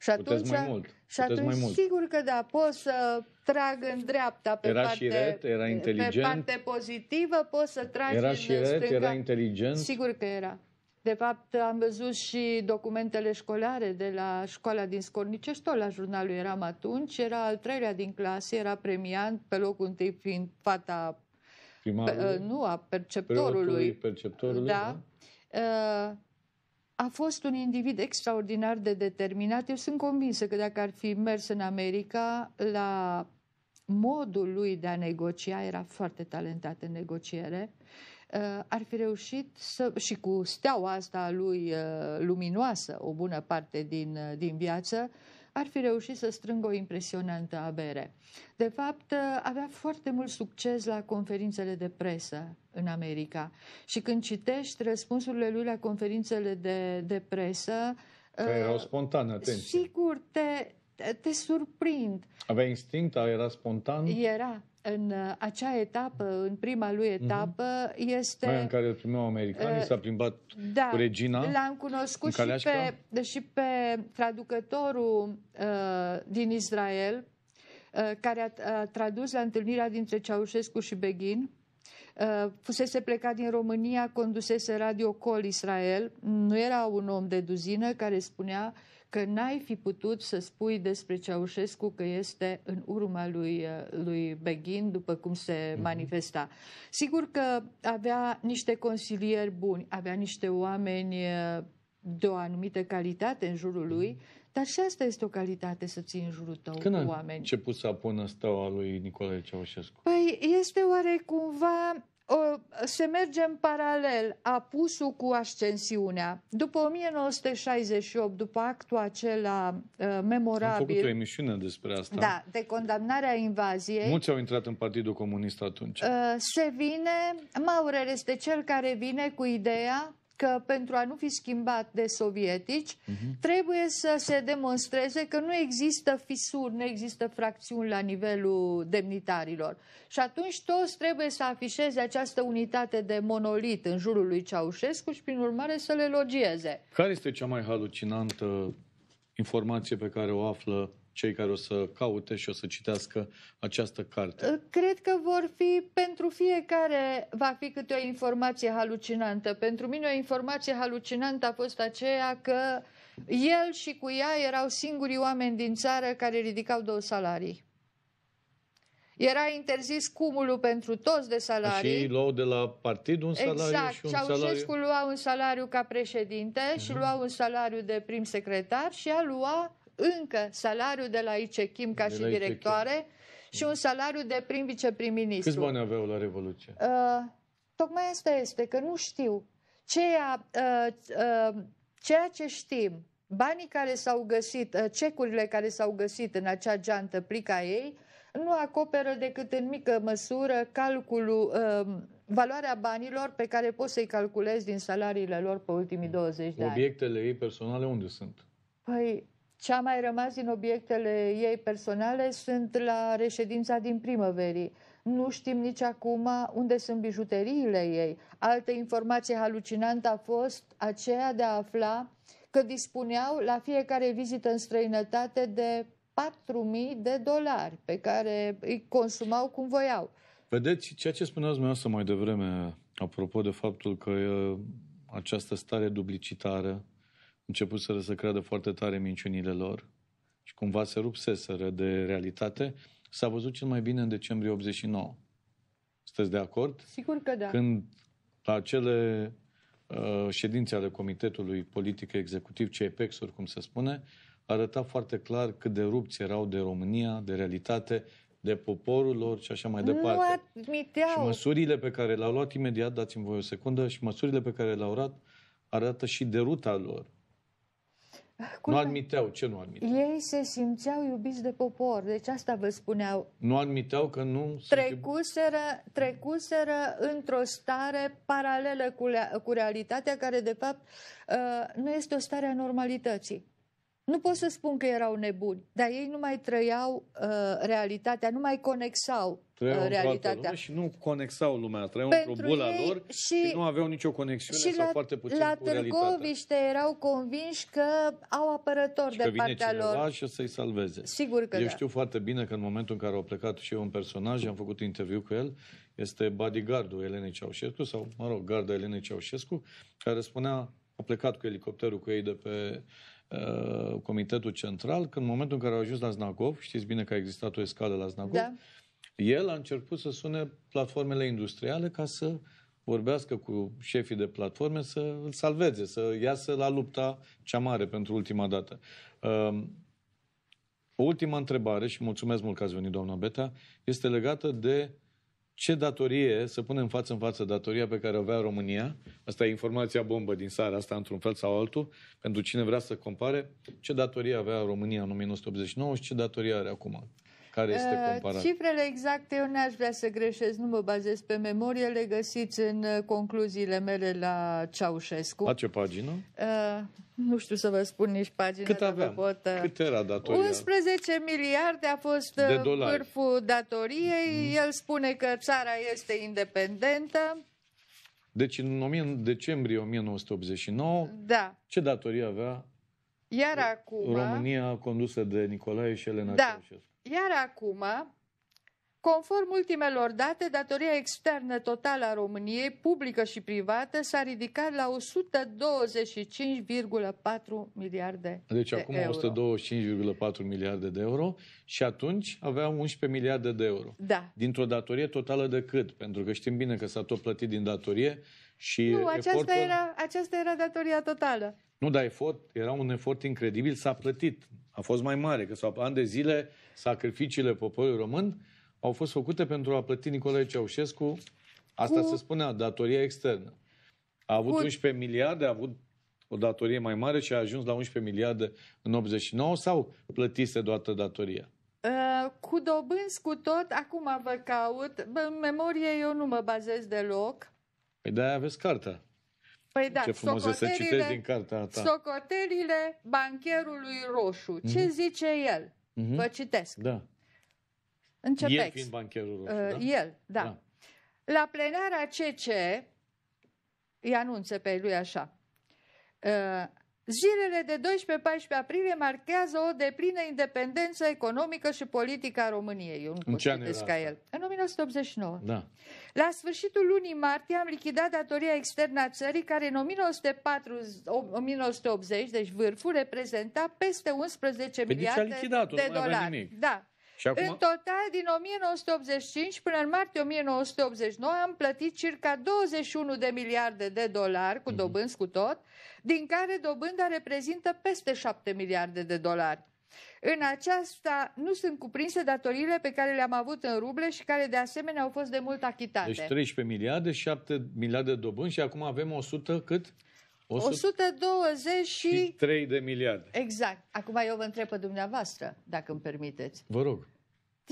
Și atunci, Puteți mai mult. Și atunci, mai mult. sigur că da, pot să trag în dreapta pe, era parte, șiret, era inteligent. pe parte pozitivă, pot să trag era în șiret, stânga. Era inteligent. Sigur că era. De fapt, am văzut și documentele școlare de la școala din Scornicești, tot la jurnalul eram atunci, era al treilea din clasă, era premiant, pe locul întâi fiind fata, pe, nu, a perceptorului. perceptorului da. da. Uh, a fost un individ extraordinar de determinat. Eu sunt convinsă că dacă ar fi mers în America, la modul lui de a negocia, era foarte talentat în negociere. Uh, Uh, ar fi reușit să, și cu steaua asta lui uh, luminoasă, o bună parte din, uh, din viață, ar fi reușit să strângă o impresionantă avere. De fapt, avea foarte mult succes la conferințele de presă în America și când citești răspunsurile lui la conferințele de, de presă, Că erau spontane, atenție. Sigur, te, te surprind. Avea instinct, era spontan? Era, în uh, acea etapă, în prima lui mhm. etapă, uh-huh. este... Aia în care îl primeau americanii, uh, s-a plimbat da, cu regina. l-am cunoscut și pe, și pe traducătorul uh, din Israel, uh, care a, a tradus la întâlnirea dintre Ceaușescu și Beghin. Uh, fusese plecat din România, condusese Radio Col Israel. Nu era un om de duzină care spunea uh, că n-ai fi putut să spui despre Ceaușescu că este în urma lui, uh, lui Beghin, după cum se mhm. manifesta. Sigur că avea niște consilieri buni, avea niște oameni uh, de o anumită calitate în jurul lui, mhm. dar și asta este o calitate să ții în jurul tău Când cu oameni. Când a început să apună steaua lui Nicolae Ceaușescu? Păi este oare cumva se merge în paralel apusul cu ascensiunea. După 1968, după actul acela uh, memorabil... Am făcut o emisiune despre asta. Da, de condamnarea invaziei. Mulți au intrat în Partidul Comunist atunci. Uh, se vine, Maurer este cel care vine cu ideea că pentru a nu fi schimbat de sovietici, uh-huh. trebuie să se demonstreze că nu există fisuri, nu există fracțiuni la nivelul demnitarilor. Și atunci toți trebuie să afișeze această unitate de monolit în jurul lui Ceaușescu și, prin urmare, să le logieze. Care este cea mai halucinantă informație pe care o află cei care o să caute și o să citească această carte? Cred că vor fi, pentru fiecare va fi câte o informație halucinantă. Pentru mine o informație halucinantă a fost aceea că el și cu ea erau singurii oameni din țară care ridicau două salarii. Era interzis cumulul pentru toți de salarii. Și ei luau de la partid un salariu exact. și un Ceaușescu salariu... lua un salariu ca președinte uh-huh. și mhm. lua un salariu de prim secretar și a lua încă salariul de la ICECHIM ca de și directoare Ichechim. și un salariu de prim viceprim-ministru. Câți bani aveau la Revoluție? Uh, tocmai asta este, că nu știu. Ceea, uh, uh, ceea ce știm, banii care s-au găsit, uh, cecurile care s-au găsit în acea geantă plica ei, nu acoperă decât în mică măsură calculul, uh, valoarea banilor pe care poți să-i calculezi din salariile lor pe ultimii 20 de ani. Obiectele ei personale unde sunt? Păi, ce a mai rămas din obiectele ei personale sunt la reședința din primăverii. Nu știm nici acum unde sunt bijuteriile ei. Altă informație halucinantă a fost aceea de a afla că dispuneau la fiecare vizită în străinătate de 4.000 de dolari pe care îi consumau cum voiau. Vedeți, ceea ce spuneați dumneavoastră mai devreme, apropo de faptul că uh, această stare duplicitară începuseră să creadă foarte tare minciunile lor și cumva se rupseseră de realitate, s-a văzut cel mai bine în decembrie 89. Sunteți de acord? Sigur că da. Când la acele uh, ședințe ale Comitetului Politic Executiv, CEPEX, cum se spune, arăta foarte clar cât de rupți erau de România, de realitate, de poporul lor și așa mai departe. Nu admiteau. Și măsurile pe care le-au luat imediat, dați-mi voi o secundă, și măsurile pe care le-au luat arată și deruta lor. Cum nu admiteau, ce nu admiteau? Ei se simțeau iubiți de popor, deci asta vă spuneau. Nu admiteau că nu... Trecuseră, trecuseră într-o stare paralelă cu, cu realitatea, care de fapt ă, nu este o stare a normalității. Nu pot să spun că erau nebuni, dar ei nu mai trăiau ă, realitatea, nu mai conexau trăiau realitatea. Lume și nu conexau lumea, trăiau Pentru într-o bulă lor și, și nu aveau nicio conexiune și sau la, foarte puțin la cu Târgoviște erau convinși că au apărători și de că vine partea cineva lor. și o să-i salveze. Sigur că Eu da. știu foarte bine că în momentul în care au plecat și eu un personaj, am făcut interviu cu el, este bodyguardul Elenei Ceaușescu, sau, mă rog, garda Elenei Ceaușescu, care spunea, a plecat cu elicopterul cu ei de pe uh, Comitetul Central, că în momentul în care au ajuns la Znagov, știți bine că a existat o escală la Znagov, da el a început să sune platformele industriale ca să vorbească cu șefii de platforme să îl salveze, să iasă la lupta cea mare pentru ultima dată. Um, o ultima întrebare, și mulțumesc mult că ați venit, doamna Beta, este legată de ce datorie, să punem față în față datoria pe care o avea România, asta e informația bombă din seara asta, într-un fel sau altul, pentru cine vrea să compare, ce datorie avea România în 1989 și ce datorie are acum. Care este uh, comparat? Cifrele exacte eu n-aș vrea să greșesc, nu mă bazez pe memorie, le găsiți în uh, concluziile mele la Ceaușescu. La ce pagină? Uh, nu știu să vă spun nici pagina. Cât aveam? Pot, uh, Cât era datoria? 11 miliarde a fost uh, vârful datoriei. Mm. El spune că țara este independentă. Deci în decembrie 1989, da. ce datorie avea Iar acum, România condusă de Nicolae și Elena da. Ceaușescu? Iar acum, conform ultimelor date, datoria externă totală a României, publică și privată, s-a ridicat la 125,4 miliarde deci de acum euro. Deci 125,4 miliarde de euro și atunci aveam 11 miliarde de euro. Da. Dintr-o datorie totală de cât? Pentru că știm bine că s-a tot plătit din datorie și Nu, aceasta, efortul... era, aceasta era datoria totală. Nu, dar efort, era un efort incredibil, s-a plătit a fost mai mare, că s-au, ani de zile sacrificiile poporului român au fost făcute pentru a plăti Nicolae Ceaușescu, asta cu... se spunea, datoria externă. A avut cu... 11 miliarde, a avut o datorie mai mare și a ajuns la 11 miliarde în 89 sau plătise doată datoria? Uh, cu dobânzi, cu tot, acum vă caut. În memorie eu nu mă bazez deloc. Păi de-aia aveți cartea. Păi da, Ce frumos să citești din cartea ta. Socotelile bancherului roșu. Mm-hmm. Ce mhm. zice el? Mm-hmm. Vă citesc. Da. Începeți. El fiind bancherul roșu, uh, da? El, da. da. La plenara CC îi anunță pe lui așa. Uh, Zilele de 12-14 aprilie marchează o deplină independență economică și politică a României. Eu nu în ce an era el. În 1989. Da. La sfârșitul lunii martie am lichidat datoria externă a țării, care în 1940, 1980, deci vârful, reprezenta peste 11 păi miliarde deci de dolari. Da, și acum... În total, din 1985 până în martie 1989, am plătit circa 21 de miliarde de dolari, cu mhm. dobânzi cu tot, din care dobânda reprezintă peste 7 miliarde de dolari. În aceasta nu sunt cuprinse datoriile pe care le-am avut în ruble și care de asemenea au fost de mult achitate. Deci 13 miliarde, 7 miliarde dobânzi și acum avem 100 cât? 123 de miliarde. Exact. Acum eu vă întreb pe dumneavoastră, dacă îmi permiteți. Vă rog.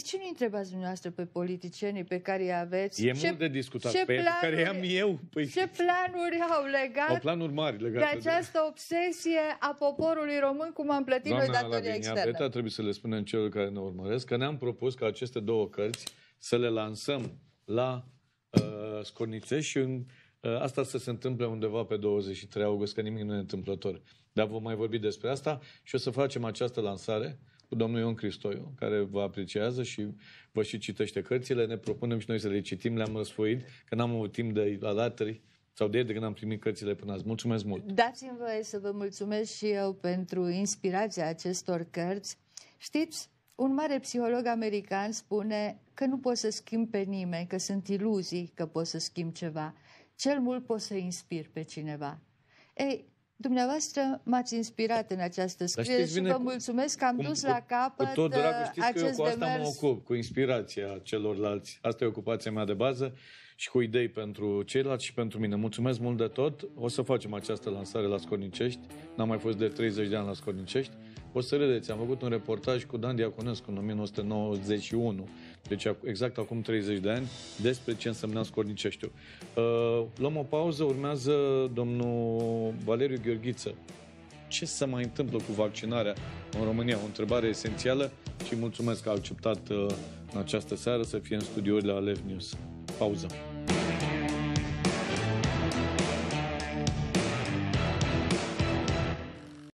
De ce nu întrebați dumneavoastră pe politicienii pe care îi aveți? E ce, mult de discutat ce pe planuri, care am eu. Păi... Ce planuri au legat? Au planuri mari legate de această de... obsesie a poporului român, cum am plătit Doamna noi externe? externă. Beta, trebuie să le spunem celor care ne urmăresc că ne-am propus ca aceste două cărți să le lansăm la uh, Scornițe și în, uh, asta să se întâmple undeva pe 23 august, că nimic nu e întâmplător. Dar vom mai vorbi despre asta și o să facem această lansare cu domnul Ion Cristoiu, care vă apreciază și vă și citește cărțile. Ne propunem și noi să le citim, le-am răsfoit, că n-am avut timp de alatări sau de de când am primit cărțile până azi. Mulțumesc mult! Dați-mi voie să vă mulțumesc și eu pentru inspirația acestor cărți. Știți, un mare psiholog american spune că nu poți să schimbi pe nimeni, că sunt iluzii că poți să schimbi ceva. Cel mult poți să inspiri pe cineva. Ei, Dumneavoastră m-ați inspirat în această scriere și vă mulțumesc că am cu, dus la capăt cu tot dragul, uh, știți acest că eu cu asta demers. mă ocup, cu inspirația celorlalți. Asta e ocupația mea de bază și cu idei pentru ceilalți și pentru mine. Mulțumesc mult de tot. O să facem această lansare la Scornicești. N-am mai fost de 30 de ani la Scornicești. O să râdeți, am făcut un reportaj cu Dan Diaconescu în 1991 deci exact acum 30 de ani, despre ce însemna Scorniceștiu. Uh, luăm o pauză, urmează domnul Valeriu Gheorghiță. Ce se mai întâmplă cu vaccinarea în România? O întrebare esențială și mulțumesc că a acceptat uh, în această seară să fie în studiourile Alev News. Pauză.